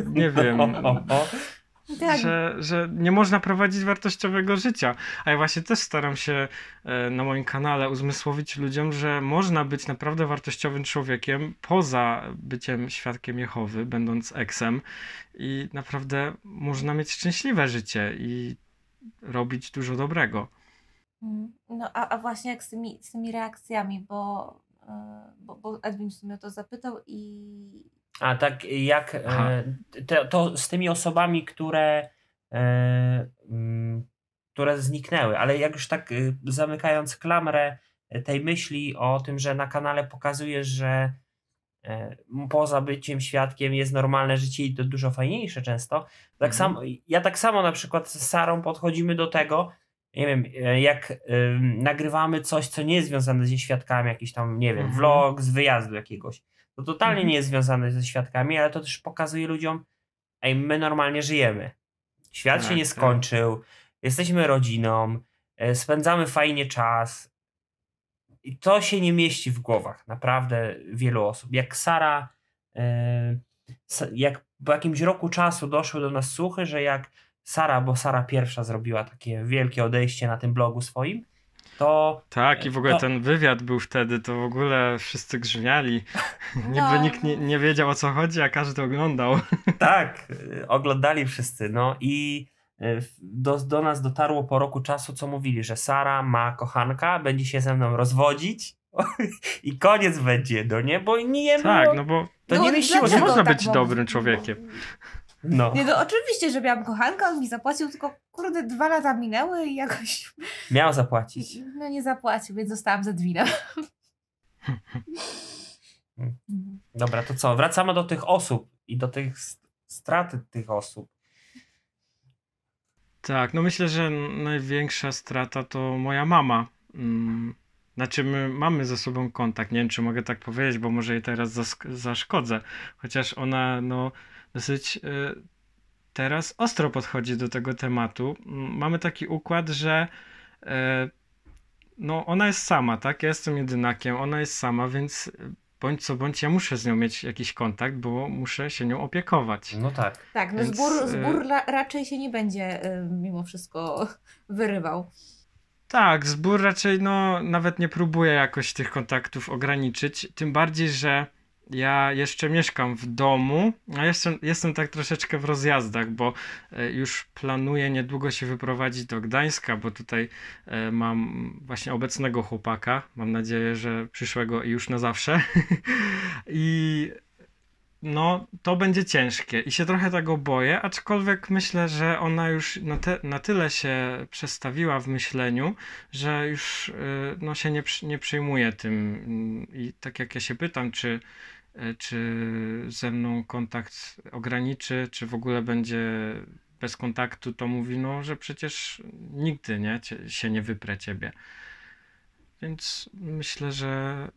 y, nie wiem. (laughs) Tak. Że, że nie można prowadzić wartościowego życia. A ja właśnie też staram się y, na moim kanale uzmysłowić ludziom, że można być naprawdę wartościowym człowiekiem poza byciem świadkiem Jehowy, będąc eksem i naprawdę można mieć szczęśliwe życie i robić dużo dobrego. Mm. No a, a właśnie jak z tymi, z tymi reakcjami, bo, y, bo, bo Edwin w sumie o to zapytał i... A tak jak e, to, to z tymi osobami, które, e, mm, które zniknęły, ale jak już tak y, zamykając klamrę tej myśli o tym, że na kanale pokazujesz, że e, poza byciem świadkiem jest normalne życie i to dużo fajniejsze często. Tak mhm. samo, ja tak samo na przykład z Sarą podchodzimy do tego, nie wiem, e, jak y, nagrywamy coś, co nie jest związane ze świadkami, jakiś tam, nie wiem, mhm. vlog z wyjazdu jakiegoś. To totalnie mhm. nie jest związane ze świadkami, ale to też pokazuje ludziom, ej, my normalnie żyjemy. Świat tak, się nie tak. skończył, jesteśmy rodziną, y, spędzamy fajnie czas. I to się nie mieści w głowach naprawdę wielu osób. Jak Sara, y, jak po jakimś roku czasu doszło do nas słuchy, że jak Sara, bo Sara pierwsza zrobiła takie wielkie odejście na tym blogu swoim, to... Tak, i w ogóle to... ten wywiad był wtedy, to w ogóle wszyscy grzmiali. (laughs) No. Niby nikt nie, nie wiedział o co chodzi, a każdy oglądał. (laughs) Tak, oglądali wszyscy, no i e, do, do nas dotarło po roku czasu, co mówili, że Sara ma kochanka, będzie się ze mną rozwodzić (laughs) i koniec będzie, do no nie? Bo nie... Tak, no bo... To no, nie, nie, nie można tak być dobrym człowiekiem. No. Nie, no oczywiście, że miałam kochanka, on mi zapłacił, tylko kurde, dwa lata minęły i jakoś... (laughs) Miał zapłacić. No nie zapłacił, więc zostałam zadwina. (laughs) Dobra, to co? Wracamy do tych osób i do tych straty tych osób. Tak, no myślę, że największa strata to moja mama. Mm, znaczy, my mamy ze sobą kontakt. Nie wiem, czy mogę tak powiedzieć, bo może jej teraz zaszkodzę. Chociaż ona, no, dosyć y, teraz ostro podchodzi do tego tematu. Mamy taki układ, że y, no ona jest sama, tak? Ja jestem jedynakiem, ona jest sama, więc y, bądź co bądź ja muszę z nią mieć jakiś kontakt, bo muszę się nią opiekować. No tak. Tak, no więc... zbór, zbór raczej się nie będzie mimo wszystko wyrywał. Tak, zbór raczej no, nawet nie próbuje jakoś tych kontaktów ograniczyć. Tym bardziej, że ja jeszcze mieszkam w domu, a jeszcze jestem tak troszeczkę w rozjazdach, bo e, już planuję niedługo się wyprowadzić do Gdańska, bo tutaj e, mam właśnie obecnego chłopaka. Mam nadzieję, że przyszłego i już na zawsze. (laughs) I no, to będzie ciężkie i się trochę tego boję, aczkolwiek myślę, że ona już na, te, na tyle się przestawiła w myśleniu, że już e, no, się nie, nie przejmuje tym. I tak jak ja się pytam, czy E, czy ze mną kontakt ograniczy, czy w ogóle będzie bez kontaktu, to mówi, no, że przecież nigdy nie, się nie wyprę ciebie. Więc myślę, że,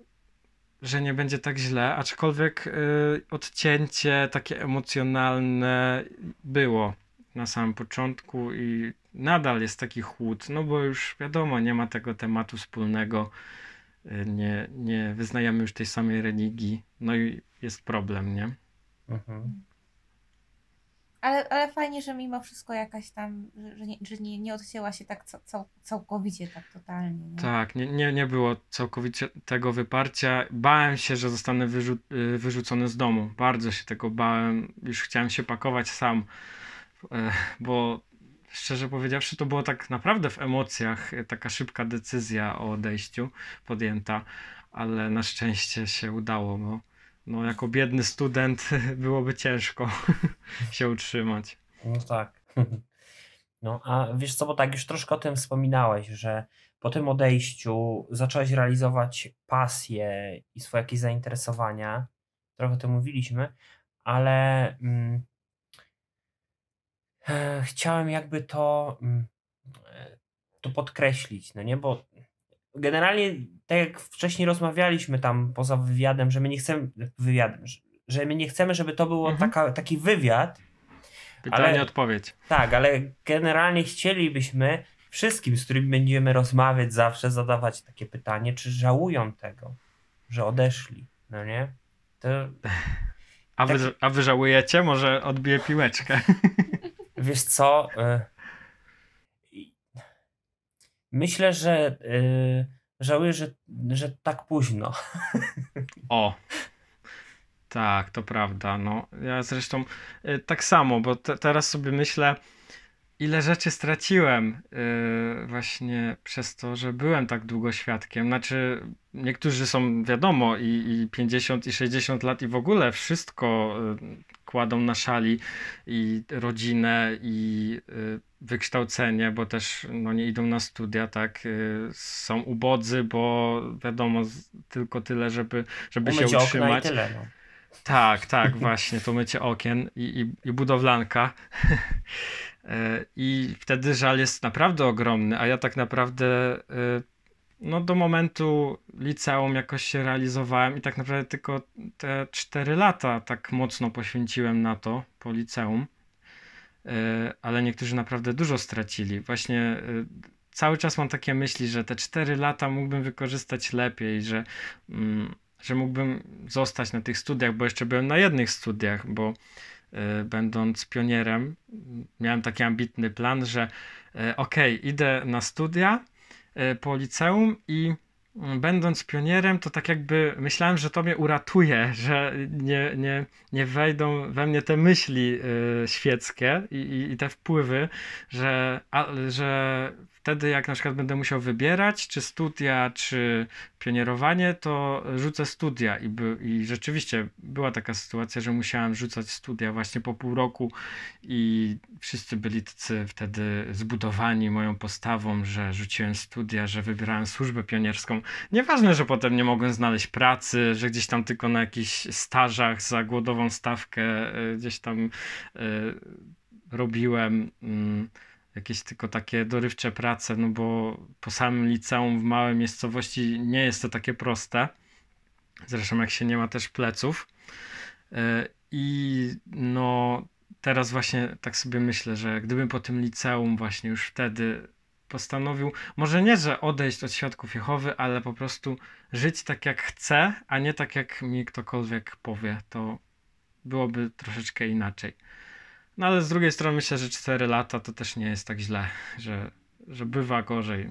że nie będzie tak źle, aczkolwiek y, odcięcie takie emocjonalne było na samym początku i nadal jest taki chłód, no bo już wiadomo, nie ma tego tematu wspólnego nie, nie wyznajemy już tej samej religii. No i jest problem, nie? Mhm. Ale, ale fajnie, że mimo wszystko jakaś tam, że nie, że nie, nie odcięła się tak cał, całkowicie, tak totalnie. Nie? Tak, nie, nie, nie było całkowicie tego wyparcia. Bałem się, że zostanę wyrzu wyrzucony z domu. Bardzo się tego bałem. Już chciałem się pakować sam, e, bo szczerze powiedziawszy, to było tak naprawdę w emocjach y, taka szybka decyzja o odejściu podjęta, ale na szczęście się udało. No, no jako biedny student (laughs) byłoby ciężko (laughs) się utrzymać. No tak. (laughs) No a wiesz co, bo tak już troszkę o tym wspominałeś, że po tym odejściu zacząłeś realizować pasje i swoje jakieś zainteresowania. Trochę o tym mówiliśmy, ale mm, E, chciałem jakby to, mm, e, to podkreślić, no nie, bo generalnie tak jak wcześniej rozmawialiśmy tam poza wywiadem, że my nie chcemy, wywiadem, że my nie chcemy, żeby to było mhm. taka, taki wywiad. Pytanie, odpowiedź. Tak, ale generalnie chcielibyśmy wszystkim, z którymi będziemy rozmawiać zawsze zadawać takie pytanie, czy żałują tego, że odeszli, no nie? To... A, wy, tak- a wy żałujecie? Może odbiję piłeczkę. (laughs) Wiesz co? E, myślę, że e, żałuję, że, że tak późno. O. Tak, to prawda. No, ja zresztą e, tak samo, bo te, teraz sobie myślę, ile rzeczy straciłem y, właśnie przez to, że byłem tak długo świadkiem. Znaczy, niektórzy są, wiadomo, i, i 50, i 60 lat, i w ogóle wszystko y, kładą na szali i rodzinę, i y, wykształcenie, bo też no, nie idą na studia, tak? są ubodzy, bo wiadomo, tylko tyle, żeby, żeby się utrzymać. Tyle, no. Tak, tak, (laughs) właśnie, to mycie okien i, i, i budowlanka. (laughs) E, I wtedy żal jest naprawdę ogromny, a ja tak naprawdę e, no, do momentu liceum jakoś się realizowałem i tak naprawdę tylko te 4 lata tak mocno poświęciłem na to po liceum, e, ale niektórzy naprawdę dużo stracili. Właśnie cały czas mam takie myśli, że te 4 lata mógłbym wykorzystać lepiej, że, mm, że mógłbym zostać na tych studiach, bo jeszcze byłem na jednych studiach, bo Y, będąc pionierem, miałem taki ambitny plan, że y, okej, okay, idę na studia y, po liceum i mm, będąc pionierem, to tak jakby myślałem, że to mnie uratuje, (laughs) że nie, nie, nie wejdą we mnie te myśli świeckie i, i, i te wpływy, że, a, że wtedy jak na przykład będę musiał wybierać, czy studia, czy pionierowanie, to rzucę studia i, by, i rzeczywiście była taka sytuacja, że musiałem rzucać studia właśnie po pół roku i wszyscy byli tacy wtedy zbudowani moją postawą, że rzuciłem studia, że wybierałem służbę pionierską. Nieważne, że potem nie mogłem znaleźć pracy, że gdzieś tam tylko na jakichś stażach za głodową stawkę e, gdzieś tam y, robiłem. Y, jakieś tylko takie dorywcze prace, no bo po samym liceum w małej miejscowości nie jest to takie proste. Zresztą jak się nie ma też pleców. E, I no teraz właśnie tak sobie myślę, że gdybym po tym liceum właśnie już wtedy postanowił, może nie, że odejść od świadków Jehowy, ale po prostu żyć tak jak chcę, a nie tak jak mi ktokolwiek powie, to byłoby troszeczkę inaczej. No ale z drugiej strony myślę, że 4 lata to też nie jest tak źle, że, że bywa gorzej.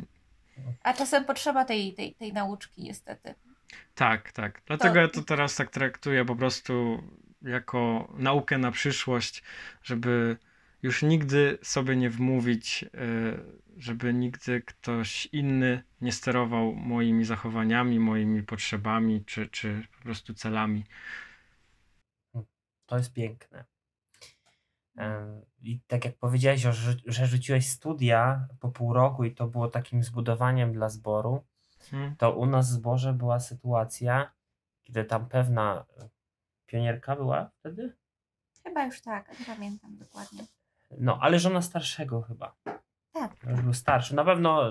A czasem potrzeba tej, tej, tej nauczki, niestety. Tak, tak. Dlatego to... ja to teraz tak traktuję po prostu jako naukę na przyszłość, żeby już nigdy sobie nie wmówić, e, żeby nigdy ktoś inny nie sterował moimi zachowaniami, moimi potrzebami czy, czy po prostu celami. To jest piękne. I tak jak powiedziałeś, że rzuciłeś studia po pół roku i to było takim zbudowaniem dla zboru, hmm. to u nas w zborze była sytuacja, kiedy tam pewna pionierka była wtedy? Chyba już tak, nie pamiętam dokładnie. No, ale żona starszego chyba. Tak. Już był starszy. Na pewno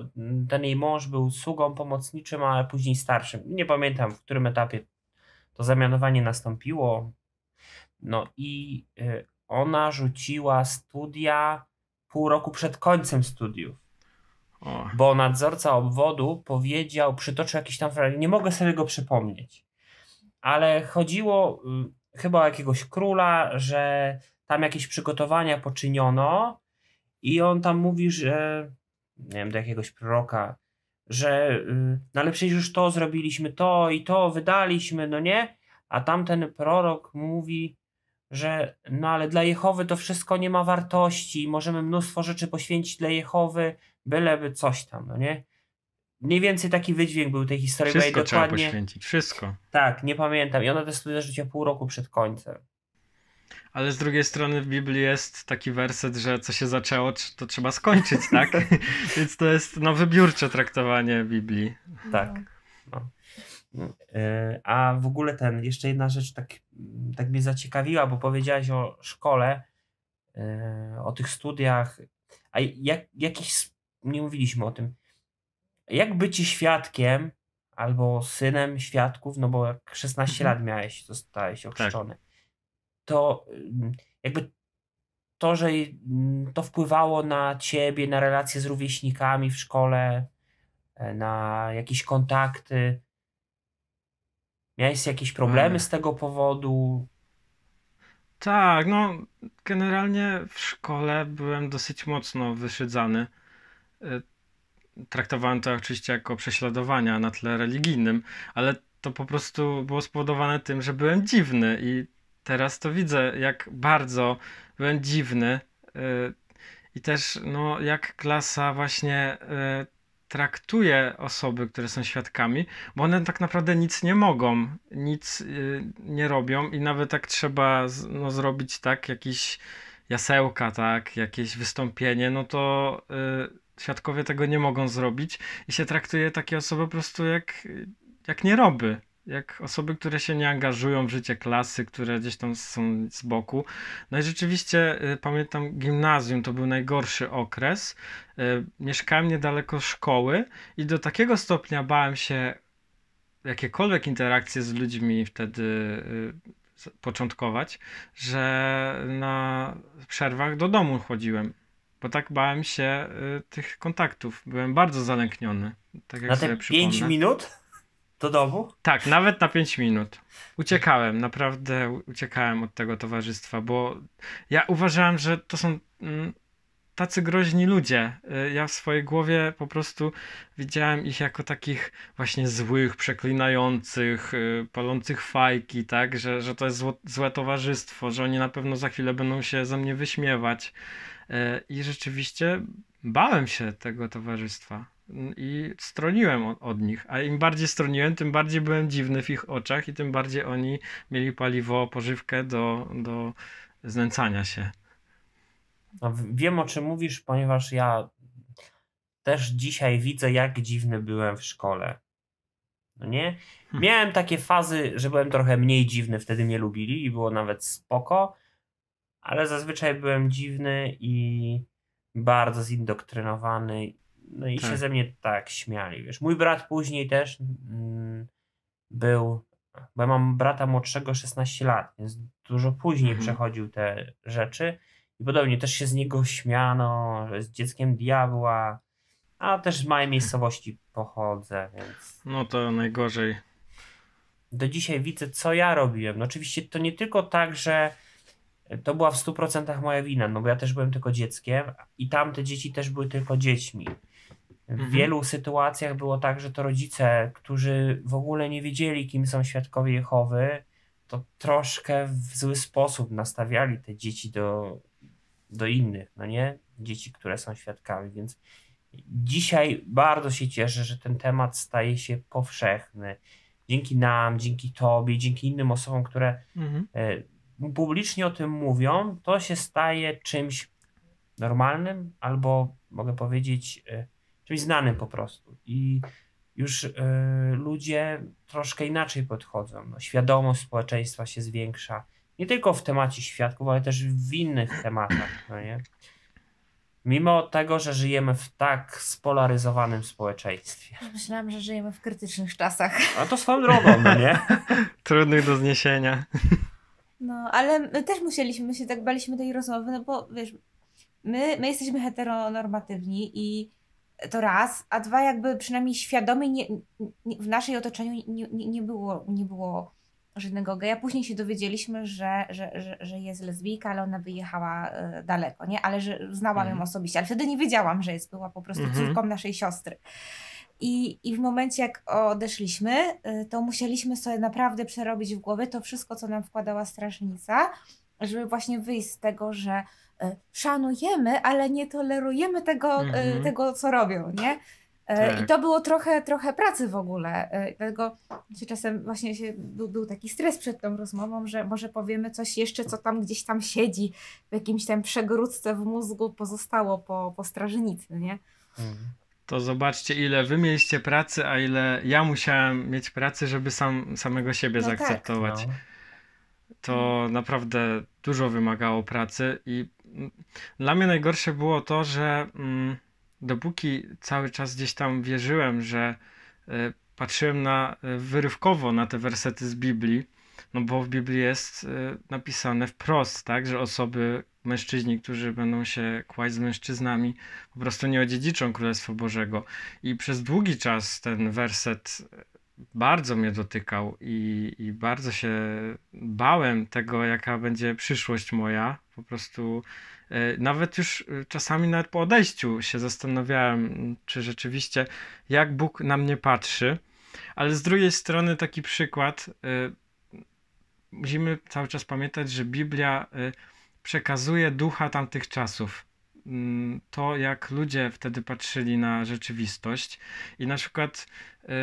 ten jej mąż był sługą pomocniczym, ale później starszym. Nie pamiętam, w którym etapie to zamianowanie nastąpiło. No i y, ona rzuciła studia pół roku przed końcem studiów. O. Bo nadzorca obwodu powiedział, przytoczył jakiś tam fragment, nie mogę sobie go przypomnieć, ale chodziło y, chyba o jakiegoś króla, że tam jakieś przygotowania poczyniono i on tam mówi, że nie wiem, do jakiegoś proroka, że y, no ale przecież już to zrobiliśmy, to i to wydaliśmy, no nie? A tamten prorok mówi, że no ale dla Jehowy to wszystko nie ma wartości, możemy mnóstwo rzeczy poświęcić dla Jehowy, byleby coś tam, no nie? Mniej więcej taki wydźwięk był tej historii. Wszystko trzeba dokładnie... poświęcić, wszystko. Tak, nie pamiętam. I ona testuje życie pół roku przed końcem. Ale z drugiej strony w Biblii jest taki werset, że co się zaczęło, to trzeba skończyć, tak? (laughs) Więc to jest no, wybiórcze traktowanie Biblii. Tak. No. E, a w ogóle ten, jeszcze jedna rzecz tak, tak mnie zaciekawiła, bo powiedziałaś o szkole, e, o tych studiach, a jak, jakiś, nie mówiliśmy o tym, jak być świadkiem albo synem świadków, no bo jak 16 mhm. lat miałeś, zostałeś tak. ochrzczony, tak. to mm, jakby to, że mm, to wpływało na ciebie, na relacje z rówieśnikami w szkole, e, na jakieś kontakty, Miałeś jakieś problemy z tego powodu? Tak, no generalnie w szkole byłem dosyć mocno wyszydzany. Y, traktowałem to oczywiście jako prześladowania na tle religijnym, ale to po prostu było spowodowane tym, że byłem dziwny i teraz to widzę, jak bardzo byłem dziwny. Y, I też, no, jak klasa właśnie y, traktuje osoby, które są świadkami, bo one tak naprawdę nic nie mogą, nic y, nie robią i nawet tak trzeba no, zrobić tak jakiś jasełka, tak, jakieś wystąpienie, no to y, świadkowie tego nie mogą zrobić i się traktuje takie osoby po prostu jak, jak nieroby jak osoby, które się nie angażują w życie klasy, które gdzieś tam są z boku. No i rzeczywiście y, pamiętam gimnazjum, to był najgorszy okres. Y, mieszkałem niedaleko szkoły i do takiego stopnia bałem się jakiekolwiek interakcje z ludźmi wtedy y, początkować, że na przerwach do domu chodziłem bo tak bałem się y, tych kontaktów. Byłem bardzo zalękniony. Tak jak Na te 5 minut? Do domu? Tak, nawet na 5 minut. Uciekałem, naprawdę uciekałem od tego towarzystwa, bo ja uważałem, że to są mm, tacy groźni ludzie. Y, ja w swojej głowie po prostu widziałem ich jako takich właśnie złych, przeklinających, y, palących fajki, tak, że, że to jest zło, złe towarzystwo, że oni na pewno za chwilę będą się ze mnie wyśmiewać. Y, I rzeczywiście bałem się tego towarzystwa i stroniłem od nich, a im bardziej stroniłem, tym bardziej byłem dziwny w ich oczach i tym bardziej oni mieli paliwo, pożywkę do, do znęcania się. No, wiem o czym mówisz, ponieważ ja też dzisiaj widzę, jak dziwny byłem w szkole. No nie? Hmm. Miałem takie fazy, że byłem trochę mniej dziwny, wtedy mnie lubili i było nawet spoko, ale zazwyczaj byłem dziwny i bardzo zindoktrynowany no i tak. się ze mnie tak śmiali, wiesz. Mój brat później też mm, był, bo ja mam brata młodszego 16 lat, więc dużo później mhm. przechodził te rzeczy i podobnie też się z niego śmiano, że jest dzieckiem diabła, a też z małej miejscowości pochodzę, więc... No to najgorzej. Do dzisiaj widzę, co ja robiłem. No oczywiście to nie tylko tak, że to była w 100% moja wina, no bo ja też byłem tylko dzieckiem i tamte dzieci też były tylko dziećmi. W mhm. wielu sytuacjach było tak, że to rodzice, którzy w ogóle nie wiedzieli, kim są świadkowie Jehowy, to troszkę w zły sposób nastawiali te dzieci do, do innych, no nie? Dzieci, które są świadkami, więc dzisiaj bardzo się cieszę, że ten temat staje się powszechny. Dzięki nam, dzięki Tobie, dzięki innym osobom, które mhm. E, publicznie o tym mówią, to się staje czymś normalnym, albo mogę powiedzieć, e, czymś znanym po prostu. I już y, ludzie troszkę inaczej podchodzą. No, świadomość społeczeństwa się zwiększa. Nie tylko w temacie świadków, ale też w innych tematach. No nie? Mimo tego, że żyjemy w tak spolaryzowanym społeczeństwie. Myślałam, że żyjemy w krytycznych czasach. A to swoją drogą, no nie? (laughs) Trudnych do zniesienia. No, ale my też musieliśmy, my się tak baliśmy tej rozmowy, no bo wiesz, my, my jesteśmy heteronormatywni i to raz, a dwa jakby przynajmniej świadomie nie, nie, w naszej otoczeniu nie, nie, było, nie było żadnego geja. Później się dowiedzieliśmy, że, że, że, że jest lesbijka, ale ona wyjechała e, daleko, nie? Ale że znałam mhm. ją osobiście, ale wtedy nie wiedziałam, że jest, była po prostu mhm. córką naszej siostry. I, I w momencie, jak odeszliśmy, e, to musieliśmy sobie naprawdę przerobić w głowie to wszystko, co nam wkładała strażnica, żeby właśnie wyjść z tego, że E, szanujemy, ale nie tolerujemy tego, e, mhm. tego co robią, nie? E, tak. I to było trochę, trochę pracy w ogóle. Dlatego się czasem właśnie się, był, był, taki stres przed tą rozmową, że może powiemy coś jeszcze, co tam gdzieś tam siedzi, w jakimś tam przegródce w mózgu pozostało po, po strażnicy, nie? Mhm. To zobaczcie, ile wy mieliście pracy, a ile ja musiałem mieć pracy, żeby sam, samego siebie no tak. zaakceptować. Tak, no. To mhm. naprawdę dużo wymagało pracy i dla mnie najgorsze było to, że mm, dopóki cały czas gdzieś tam wierzyłem, że y, patrzyłem na y, wyrywkowo na te wersety z Biblii, no bo w Biblii jest y, napisane wprost, tak, że osoby, mężczyźni, którzy będą się kłaść z mężczyznami, po prostu nie odziedziczą Królestwa Bożego. I przez długi czas ten werset y, bardzo mnie dotykał i, i bardzo się bałem tego, jaka będzie przyszłość moja, po prostu e, nawet już e, czasami nawet po odejściu się zastanawiałem, czy rzeczywiście jak Bóg na mnie patrzy. Ale z drugiej strony taki przykład. E, musimy cały czas pamiętać, że Biblia przekazuje ducha tamtych czasów. Mm, to, jak ludzie wtedy patrzyli na rzeczywistość, i na przykład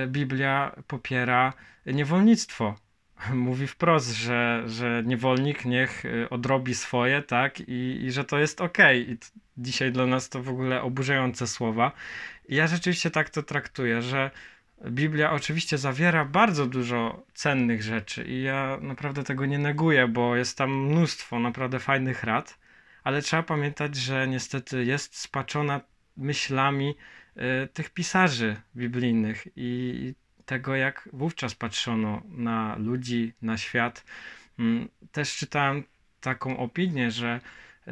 Biblia popiera niewolnictwo (laughs) mówi wprost, że, że niewolnik niech y, odrobi swoje, tak, i, i że to jest okej. Okay. I dzisiaj dla nas to w ogóle oburzające słowa. I ja rzeczywiście tak to traktuję, że Biblia oczywiście zawiera bardzo dużo cennych rzeczy i ja naprawdę tego nie neguję, bo jest tam mnóstwo naprawdę fajnych rad, ale trzeba pamiętać, że niestety jest spaczona myślami y, tych pisarzy biblijnych i tego, jak wówczas patrzono na ludzi, na świat. Mm, też czytałem taką opinię, że e,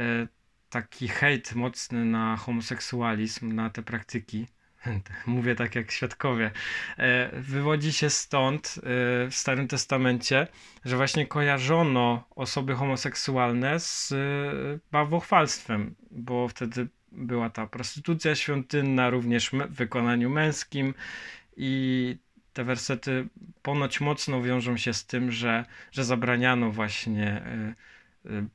taki hejt mocny na homoseksualizm, na te praktyki, (laughs) mówię tak jak świadkowie, e, wywodzi się stąd e, w Starym Testamencie, że właśnie kojarzono osoby homoseksualne z bawochwalstwem, bo wtedy była ta prostytucja świątynna również w wykonaniu męskim i te wersety ponoć mocno wiążą się z tym, że, że zabraniano właśnie y, y,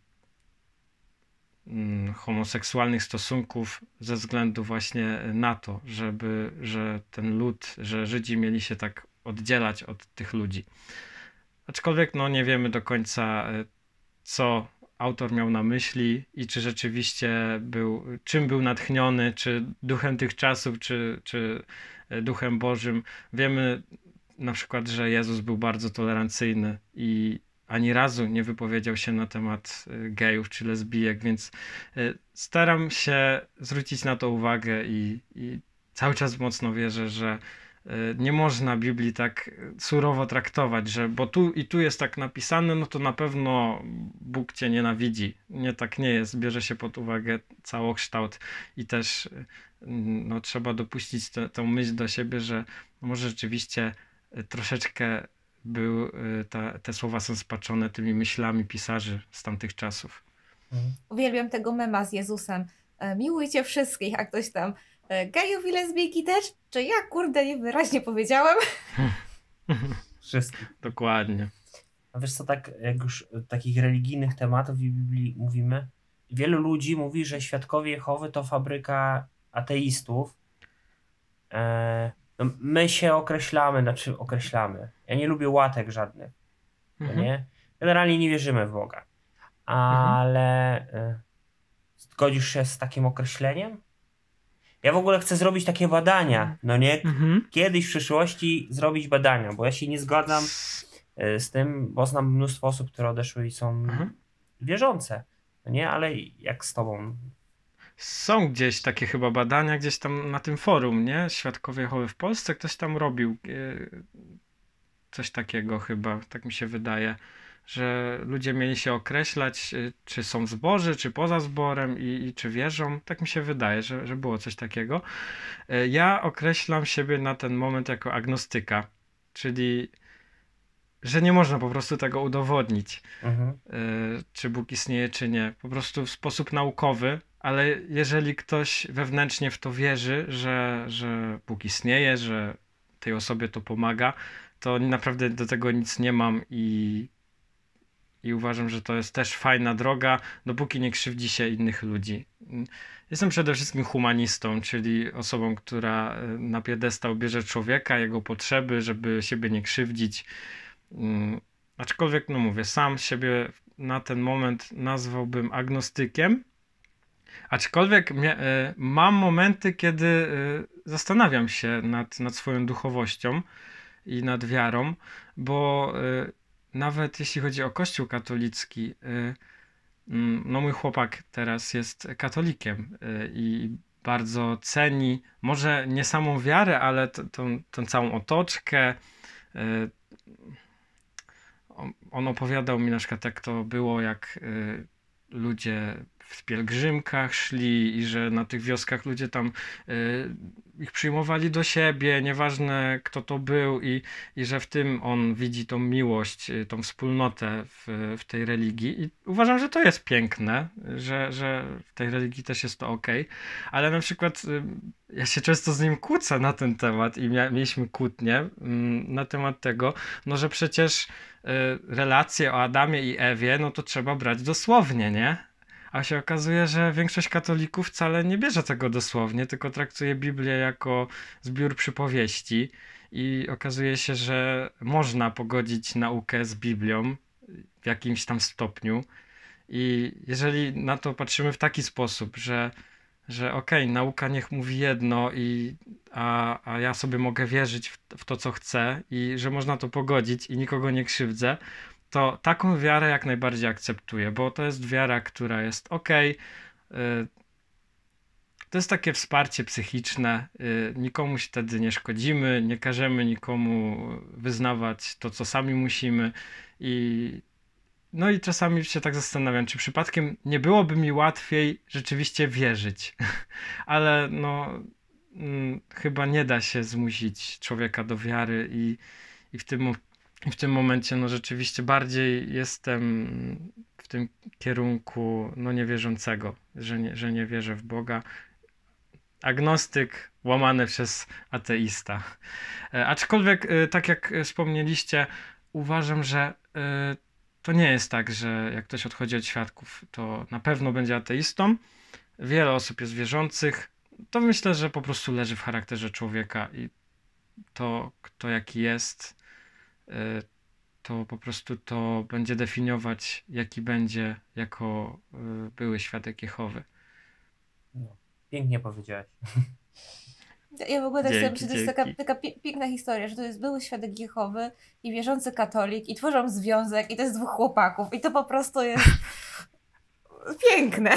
y, homoseksualnych stosunków ze względu właśnie na to, żeby, że ten lud, że Żydzi mieli się tak oddzielać od tych ludzi. Aczkolwiek no nie wiemy do końca co autor miał na myśli i czy rzeczywiście był, czym był natchniony, czy duchem tych czasów, czy, czy E, Duchem Bożym. Wiemy na przykład, że Jezus był bardzo tolerancyjny i ani razu nie wypowiedział się na temat e, gejów czy lesbijek, więc e, staram się zwrócić na to uwagę i, i cały czas mocno wierzę, że nie można Biblii tak surowo traktować, że bo tu i tu jest tak napisane, no to na pewno Bóg cię nienawidzi. Nie tak nie jest, bierze się pod uwagę całokształt i też no, trzeba dopuścić te, tą myśl do siebie, że no, może rzeczywiście e, troszeczkę był, e, ta, te słowa są spaczone tymi myślami pisarzy z tamtych czasów. Mhm. Uwielbiam tego mema z Jezusem. E, miłujcie wszystkich, a ktoś tam gejów i lesbijki też? Czy ja kurde niewyraźnie powiedziałem? (laughs) Wszystkich. Dokładnie. A wiesz co, tak jak już takich religijnych tematów w Biblii mówimy, wielu ludzi mówi, że Świadkowie Jehowy to fabryka ateistów, e, no my się określamy, znaczy określamy. Ja nie lubię łatek żadnych. No mhm. Nie? Generalnie nie wierzymy w Boga. Ale mhm. zgodzisz się z takim określeniem? Ja w ogóle chcę zrobić takie badania, no nie? Mhm. Kiedyś w przyszłości zrobić badania, bo ja się nie zgadzam e, z tym, bo znam mnóstwo osób, które odeszły i są mhm. wierzące, no nie? Ale jak z tobą są gdzieś takie chyba badania, gdzieś tam na tym forum, nie? Świadkowie Jehowy w Polsce, ktoś tam robił e, coś takiego chyba, tak mi się wydaje, że ludzie mieli się określać, e, czy są w zborze, czy poza zborem i, i czy wierzą. Tak mi się wydaje, że, że było coś takiego. E, ja określam siebie na ten moment jako agnostyka, czyli że nie można po prostu tego udowodnić, mhm. czy Bóg istnieje, czy nie. Po prostu w sposób naukowy ale jeżeli ktoś wewnętrznie w to wierzy, że, że Bóg istnieje, że tej osobie to pomaga, to naprawdę do tego nic nie mam i, i uważam, że to jest też fajna droga, dopóki nie krzywdzi się innych ludzi. Jestem przede wszystkim humanistą, czyli osobą, która e, na piedestał bierze człowieka, jego potrzeby, żeby siebie nie krzywdzić. Mm, aczkolwiek, no mówię, sam siebie na ten moment nazwałbym agnostykiem, Aczkolwiek e, mam momenty, kiedy e, zastanawiam się nad, nad swoją duchowością i nad wiarą, bo e, nawet jeśli chodzi o Kościół katolicki, no mój chłopak teraz jest katolikiem i bardzo ceni może nie samą wiarę, ale t- tą, tą całą otoczkę. On opowiadał mi na przykład, jak to było, jak ludzie w pielgrzymkach szli i że na tych wioskach ludzie tam y, ich przyjmowali do siebie, nieważne kto to był, i, i że w tym on widzi tą miłość, y, tą wspólnotę w, w tej religii. I uważam, że to jest piękne, że, że w tej religii też jest to ok, ale na przykład y, ja się często z nim kłócę na ten temat i mieliśmy kłótnie mm, na temat tego, no że przecież relacje o Adamie i Ewie, no to trzeba brać dosłownie, nie? A się okazuje, że większość katolików wcale nie bierze tego dosłownie, tylko traktuje Biblię jako zbiór przypowieści. I okazuje się, że można pogodzić naukę z Biblią w jakimś tam stopniu. I jeżeli na to patrzymy w taki sposób, że, że okej, okay, nauka niech mówi jedno, i, a, a ja sobie mogę wierzyć w, w to, co chcę, i że można to pogodzić i nikogo nie krzywdzę, to taką wiarę jak najbardziej akceptuję, bo to jest wiara, która jest ok. To jest takie wsparcie psychiczne. Y, nikomu wtedy nie szkodzimy, nie każemy nikomu wyznawać to, co sami musimy. I no i czasami się tak zastanawiam, czy przypadkiem nie byłoby mi łatwiej rzeczywiście wierzyć. (laughs) Ale no, mm, chyba nie da się zmusić człowieka do wiary i, i w tym w tym momencie no rzeczywiście bardziej jestem w tym kierunku no niewierzącego, że nie, że nie wierzę w Boga. Agnostyk łamany przez ateista. E, aczkolwiek, e, tak jak wspomnieliście, uważam, że e, to nie jest tak, że jak ktoś odchodzi od świadków, to na pewno będzie ateistą. Wiele osób jest wierzących. To myślę, że po prostu leży w charakterze człowieka i to, kto jaki jest, to po prostu to będzie definiować, jaki będzie jako y, były świadek Jehowy. No, pięknie powiedziałaś. Ja w ogóle tak dzięki, sobie to jest taka, taka piękna historia, że to jest były świadek Jehowy i wierzący katolik i tworzą związek i to jest dwóch chłopaków i to po prostu jest (laughs) piękne.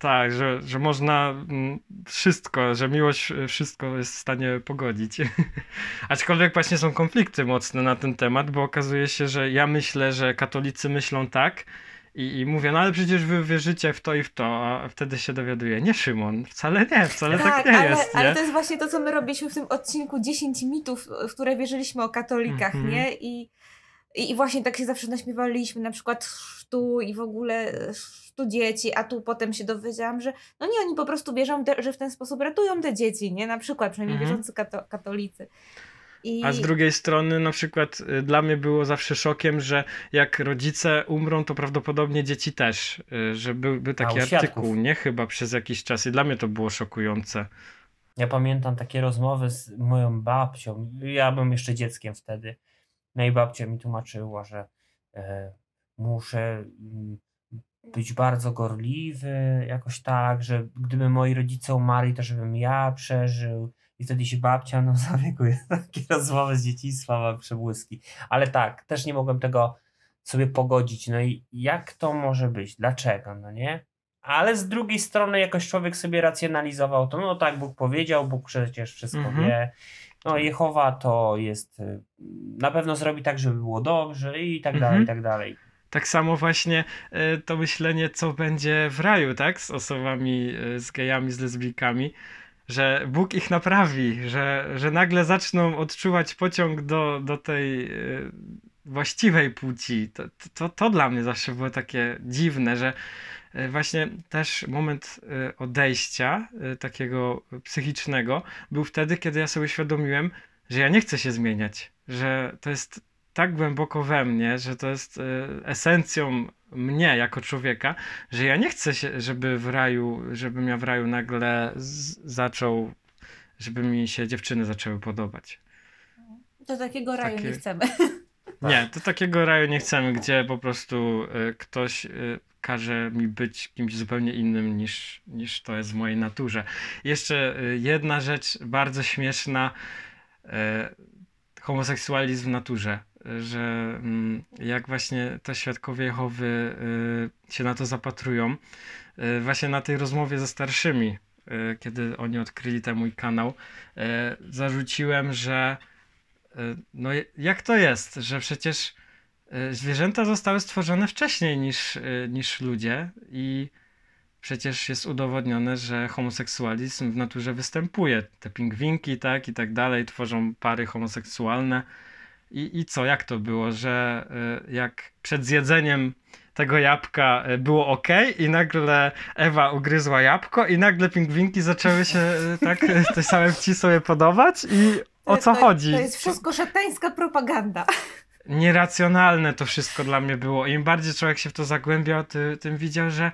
Tak, że, że można mm, wszystko, że miłość e, wszystko jest w stanie pogodzić. (laughs) Aczkolwiek właśnie są konflikty mocne na ten temat, bo okazuje się, że ja myślę, że katolicy myślą tak, i, I, mówię, no ale przecież wy wierzycie w to i w to, a wtedy się dowiaduję, nie Szymon, wcale nie, wcale tak, tak nie ale, jest. Nie? Ale to jest właśnie to, co my robiliśmy w tym odcinku 10 mitów, w które wierzyliśmy o katolikach, mm -hmm. nie? I i, właśnie tak się zawsze naśmiewaliśmy, na przykład sztu i w ogóle sztu e, dzieci, a tu potem się dowiedziałam, że no nie, oni po prostu wierzą, te, że w ten sposób ratują te dzieci, nie? Na przykład, przynajmniej mhm. wierzący kato katolicy. I... A z drugiej strony, na przykład y, dla mnie było zawsze szokiem, że jak rodzice umrą, to prawdopodobnie dzieci też. Y, że byłby taki artykuł, nie chyba przez jakiś czas, i dla mnie to było szokujące. Ja pamiętam takie rozmowy z moją babcią. Ja byłem jeszcze dzieckiem wtedy. No i babcia mi tłumaczyła, że e, muszę mm, być bardzo gorliwy, jakoś tak, że gdyby moi rodzice umarli, to żebym ja przeżył. I wtedy się babcia no (laughs) zawiekuje. Takie rozmowy z dzieciństwa mam przebłyski. Ale tak, też nie mogłem tego sobie pogodzić. No i jak to może być? Dlaczego? No nie? Ale z drugiej strony jakoś człowiek sobie racjonalizował to, no tak, Bóg powiedział, Bóg przecież wszystko mhm. wie no tak. Jehowa to jest, y, na pewno zrobi tak, żeby było dobrze i tak mhm. dalej, mhm. i tak dalej. Tak samo właśnie y, to myślenie, co będzie w raju, tak? Z osobami, y, z gejami, z lesbijkami, że Bóg ich naprawi, że, że nagle zaczną odczuwać pociąg do, do tej właściwej płci. To, to, to dla mnie zawsze było takie dziwne, że E, właśnie też moment e, odejścia e, takiego psychicznego był wtedy, kiedy ja sobie uświadomiłem, że ja nie chcę się zmieniać, że to jest tak głęboko we mnie, że to jest esencją mnie jako człowieka, że ja nie chcę, się, żeby w raju, żebym ja w raju nagle zaczął, żeby mi się dziewczyny zaczęły podobać. To takiego raju Takie... nie chcemy. (laughs) Nie, tak. to takiego raju nie chcemy, gdzie po prostu y, ktoś y, każe mi być kimś zupełnie innym niż, niż to jest w mojej naturze. Jeszcze y, jedna rzecz bardzo śmieszna. Homoseksualizm w naturze że mm, jak właśnie te świadkowie Jehowy się na to zapatrują, właśnie na tej rozmowie ze starszymi, kiedy oni odkryli ten mój kanał, zarzuciłem, że E, no jak to jest, że przecież e, zwierzęta zostały stworzone wcześniej niż, e, niż ludzie i przecież jest udowodnione, że homoseksualizm w naturze występuje. Te pingwinki, tak i tak dalej, tworzą pary homoseksualne. I, i co, jak to było, że jak przed zjedzeniem tego jabłka było ok, i nagle Ewa ugryzła jabłko, i nagle pingwinki zaczęły się tak, te same pci sobie podobać, i o co to, chodzi? To jest wszystko szatańska propaganda. Nieracjonalne to wszystko dla mnie było. Im bardziej człowiek się w to zagłębiał, tym widział, że,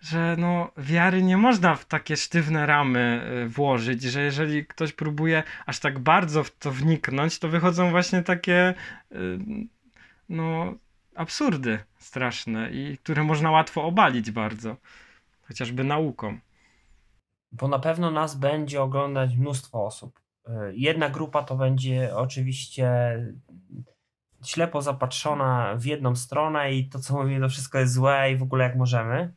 że no, wiary nie można w takie sztywne ramy y, włożyć, że jeżeli ktoś próbuje aż tak bardzo w to wniknąć, to wychodzą właśnie takie y, no, absurdy straszne i które można łatwo obalić bardzo, chociażby nauką. Bo na pewno nas będzie oglądać mnóstwo osób. Jedna grupa to będzie oczywiście ślepo zapatrzona w jedną stronę i to, co mówimy, to wszystko jest złe i w ogóle jak możemy.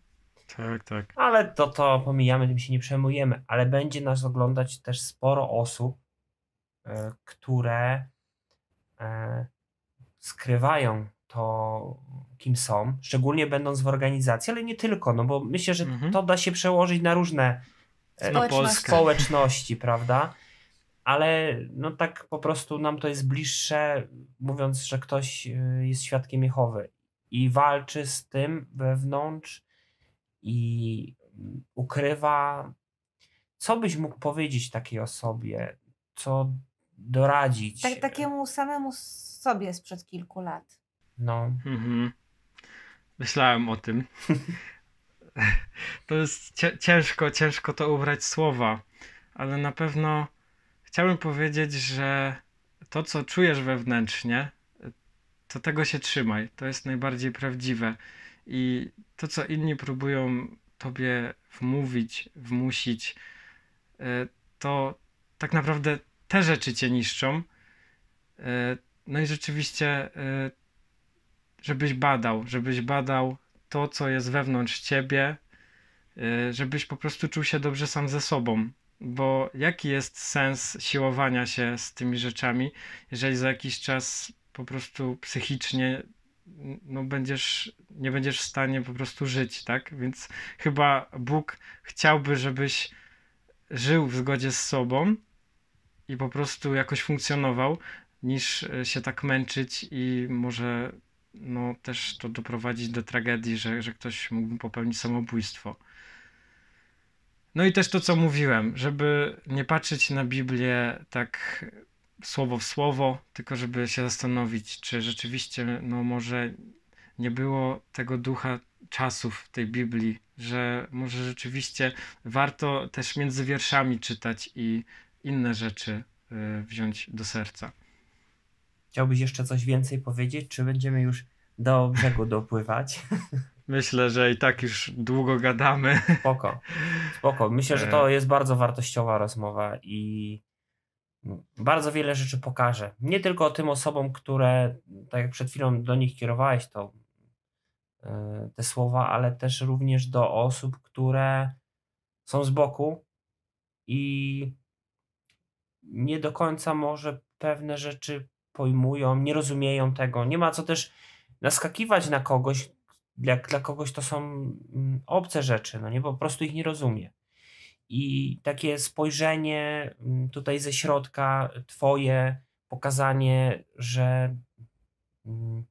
Tak, tak. Ale to to pomijamy, tym się nie przejmujemy, ale będzie nas oglądać też sporo osób, e, które e, skrywają to, kim są, szczególnie będąc w organizacji, ale nie tylko, no bo myślę, że mhm. to da się przełożyć na różne e, społeczności, prawda? ale no tak po prostu nam to jest bliższe, mówiąc, że ktoś y, jest świadkiem Jehowy i walczy z tym wewnątrz i ukrywa. Co byś mógł powiedzieć takiej osobie, co doradzić? Tak, takiemu samemu sobie sprzed kilku lat. No. Mhm. Myślałem o tym. (laughs) to jest ciężko, ciężko to ubrać słowa, ale na pewno chciałbym powiedzieć, że to, co czujesz wewnętrznie, to tego się trzymaj. To jest najbardziej prawdziwe. I to, co inni próbują tobie wmówić, wmusić, e, to tak naprawdę te rzeczy cię niszczą. E, no i rzeczywiście, e, żebyś badał, żebyś badał to, co jest wewnątrz ciebie, żebyś po prostu czuł się dobrze sam ze sobą, bo jaki jest sens siłowania się z tymi rzeczami, jeżeli za jakiś czas po prostu psychicznie no będziesz, nie będziesz w stanie po prostu żyć, tak? Więc chyba Bóg chciałby, żebyś żył w zgodzie z sobą i po prostu jakoś funkcjonował, niż e, się tak męczyć i może no, też to doprowadzić do tragedii, że, że ktoś mógłby popełnić samobójstwo. No i też to, co mówiłem, żeby nie patrzeć na Biblię tak słowo w słowo, tylko żeby się zastanowić, czy rzeczywiście, no może nie było tego ducha czasów tej Biblii, że może rzeczywiście warto też między wierszami czytać i inne rzeczy y, wziąć do serca. Chciałbyś jeszcze coś więcej powiedzieć, czy będziemy już do brzegu dopływać? (laughs) Myślę, że i tak już długo gadamy. Spoko. Spoko. Myślę, że to e. jest bardzo wartościowa rozmowa i bardzo wiele rzeczy pokaże. Nie tylko tym osobom, które, tak jak przed chwilą do nich kierowałeś to, e, te słowa, ale też również do osób, które są z boku i nie do końca może pewne rzeczy pojmują, nie rozumieją tego. Nie ma co też naskakiwać na kogoś, dla, dla kogoś to są mm, obce rzeczy, no nie, po prostu ich nie rozumie. I takie spojrzenie mm, tutaj ze środka, twoje pokazanie, że, mm,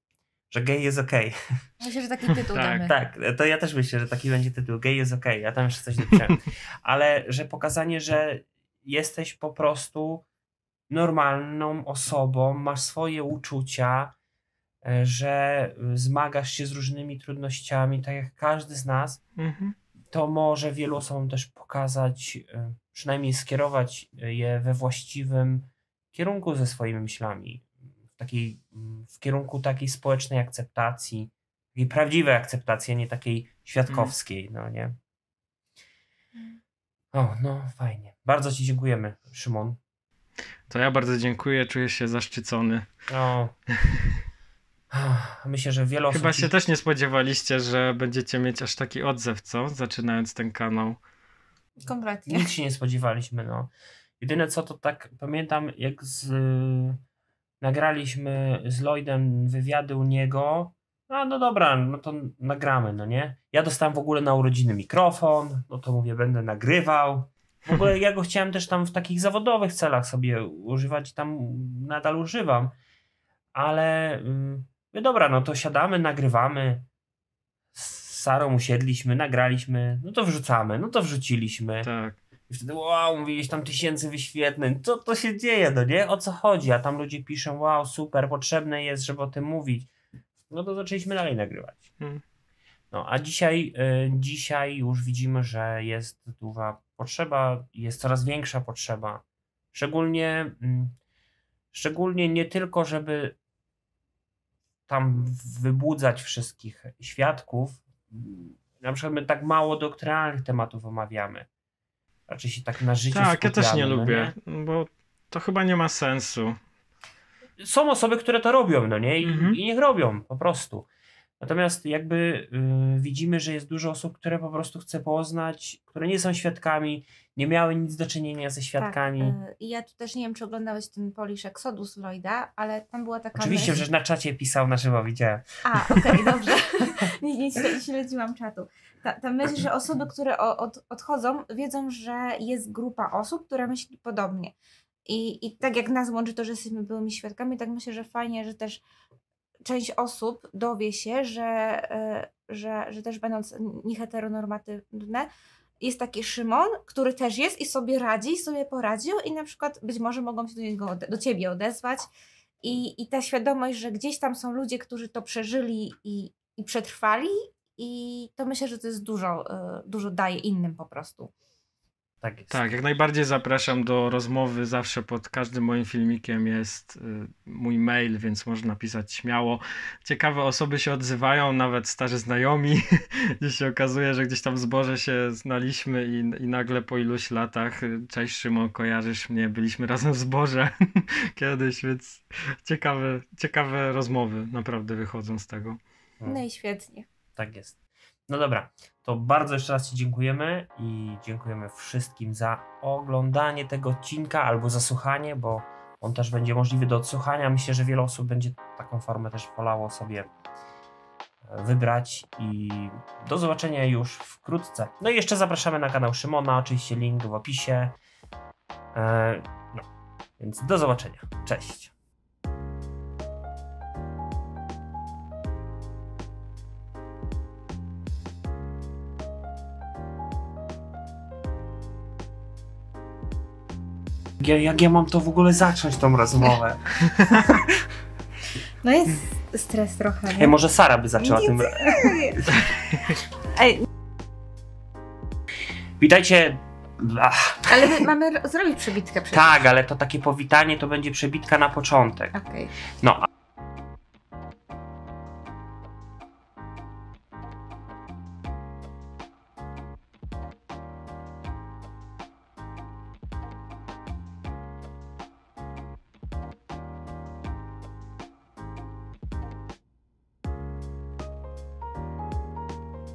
że gej jest okej. Okay. Myślę, że taki tytuł (laughs) tak. damy. Tak, to ja też myślę, że taki będzie tytuł, gej jest okej, okay. ja tam jeszcze coś dopiszę. (laughs) Ale że pokazanie, że jesteś po prostu normalną osobą, masz swoje uczucia, E, że y, zmagasz się z różnymi trudnościami, tak jak każdy z nas, mhm. to może wielu osobom też pokazać, y, przynajmniej skierować y, je we właściwym kierunku ze swoimi myślami, w, takiej, mm, w kierunku takiej społecznej akceptacji, takiej prawdziwej akceptacji, a nie takiej świadkowskiej, mhm. no nie? O, no fajnie. Bardzo Ci dziękujemy, Szymon. To ja bardzo dziękuję, czuję się zaszczycony. O. (laughs) Myślę, że wiele osób... Chyba się też nie spodziewaliście, że będziecie mieć aż taki odzew, co? Zaczynając ten kanał. Kompletnie. Nic się nie spodziewaliśmy, no. Jedyne co, to tak pamiętam, jak z, nagraliśmy z Lloydem wywiady u niego. A no dobra, no to nagramy, no nie? Ja dostałem w ogóle na urodziny mikrofon, no to mówię, będę nagrywał. W ogóle ja go chciałem też tam w takich zawodowych celach sobie używać, tam nadal używam, ale... Mm, My dobra, no to siadamy, nagrywamy. Z Sarą usiedliśmy, nagraliśmy, no to wrzucamy, no to wrzuciliśmy. Tak. I wtedy wow, mówiliś tam tysięcy wyświetleń. Co to się dzieje, no nie? O co chodzi? A tam ludzie piszą, wow, super, potrzebne jest, żeby o tym mówić. No to zaczęliśmy dalej nagrywać. Hmm. No a dzisiaj, y, dzisiaj już widzimy, że jest duża potrzeba, jest coraz większa potrzeba. Szczególnie, mm, szczególnie nie tylko, żeby tam wybudzać wszystkich świadków. Na przykład my tak mało doktrynalnych tematów omawiamy. Raczej się tak na życiu Tak, ja też nie no lubię, nie? bo to chyba nie ma sensu. Są osoby, które to robią, no nie? I, mhm. i niech robią, po prostu. Natomiast jakby y, widzimy, że jest dużo osób, które po prostu chce poznać, które nie są świadkami, nie miały nic do czynienia ze tak, świadkami. Tak, ja tu też nie wiem, czy oglądałeś ten Polish Exodus Lloyda, ale tam była taka Oczywiście, myśl... że na czacie pisał na żywo, widziałem. A, okej, okay, (laughs) dobrze. (laughs) nie, nie, nie śledziłam czatu. Ta, ta myśl, że osoby, które od, odchodzą, wiedzą, że jest grupa osób, która myśli podobnie. I, I tak jak nas łączy to, że jesteśmy byłymi świadkami, tak myślę, że fajnie, że też część osób dowie się, że, e, że, że też będąc nieheteronormatywne, jest taki Szymon, który też jest i sobie radzi, sobie poradził, i na przykład być może mogą się do, niego, do ciebie odezwać. I, I ta świadomość, że gdzieś tam są ludzie, którzy to przeżyli i, i przetrwali, i to myślę, że to jest dużo, e, dużo daje innym po prostu. Tak, jest. tak, jak najbardziej zapraszam do rozmowy. Zawsze pod każdym moim filmikiem jest y, mój mail, więc można pisać śmiało. Ciekawe osoby się odzywają, nawet starzy znajomi, (laughs) gdzie się okazuje, że gdzieś tam w zboże się znaliśmy i, i nagle po iluś latach y, cześć Szymon, kojarzysz mnie, byliśmy razem w zboże (laughs) kiedyś, więc ciekawe, ciekawe rozmowy naprawdę wychodzą z tego. No, no i świetnie. Tak jest. No dobra, to bardzo jeszcze raz Ci dziękujemy i dziękujemy wszystkim za oglądanie tego odcinka albo za słuchanie, bo on też będzie możliwy do odsłuchania. Myślę, że wiele osób będzie taką formę też wolało sobie e, wybrać i do zobaczenia już wkrótce. No i jeszcze zapraszamy na kanał Szymona, oczywiście link w opisie. E, no. Więc do zobaczenia. Cześć. Ja, jak ja mam to w ogóle zacząć tą rozmowę? No jest stres trochę. Nie? Ej, może Sara by zaczęła tym. razem. (laughs) Witajcie. Ach. Ale my mamy zrobić przebitkę przecież. Tak, ale to takie powitanie to będzie przebitka na początek. Okej. Okay. No.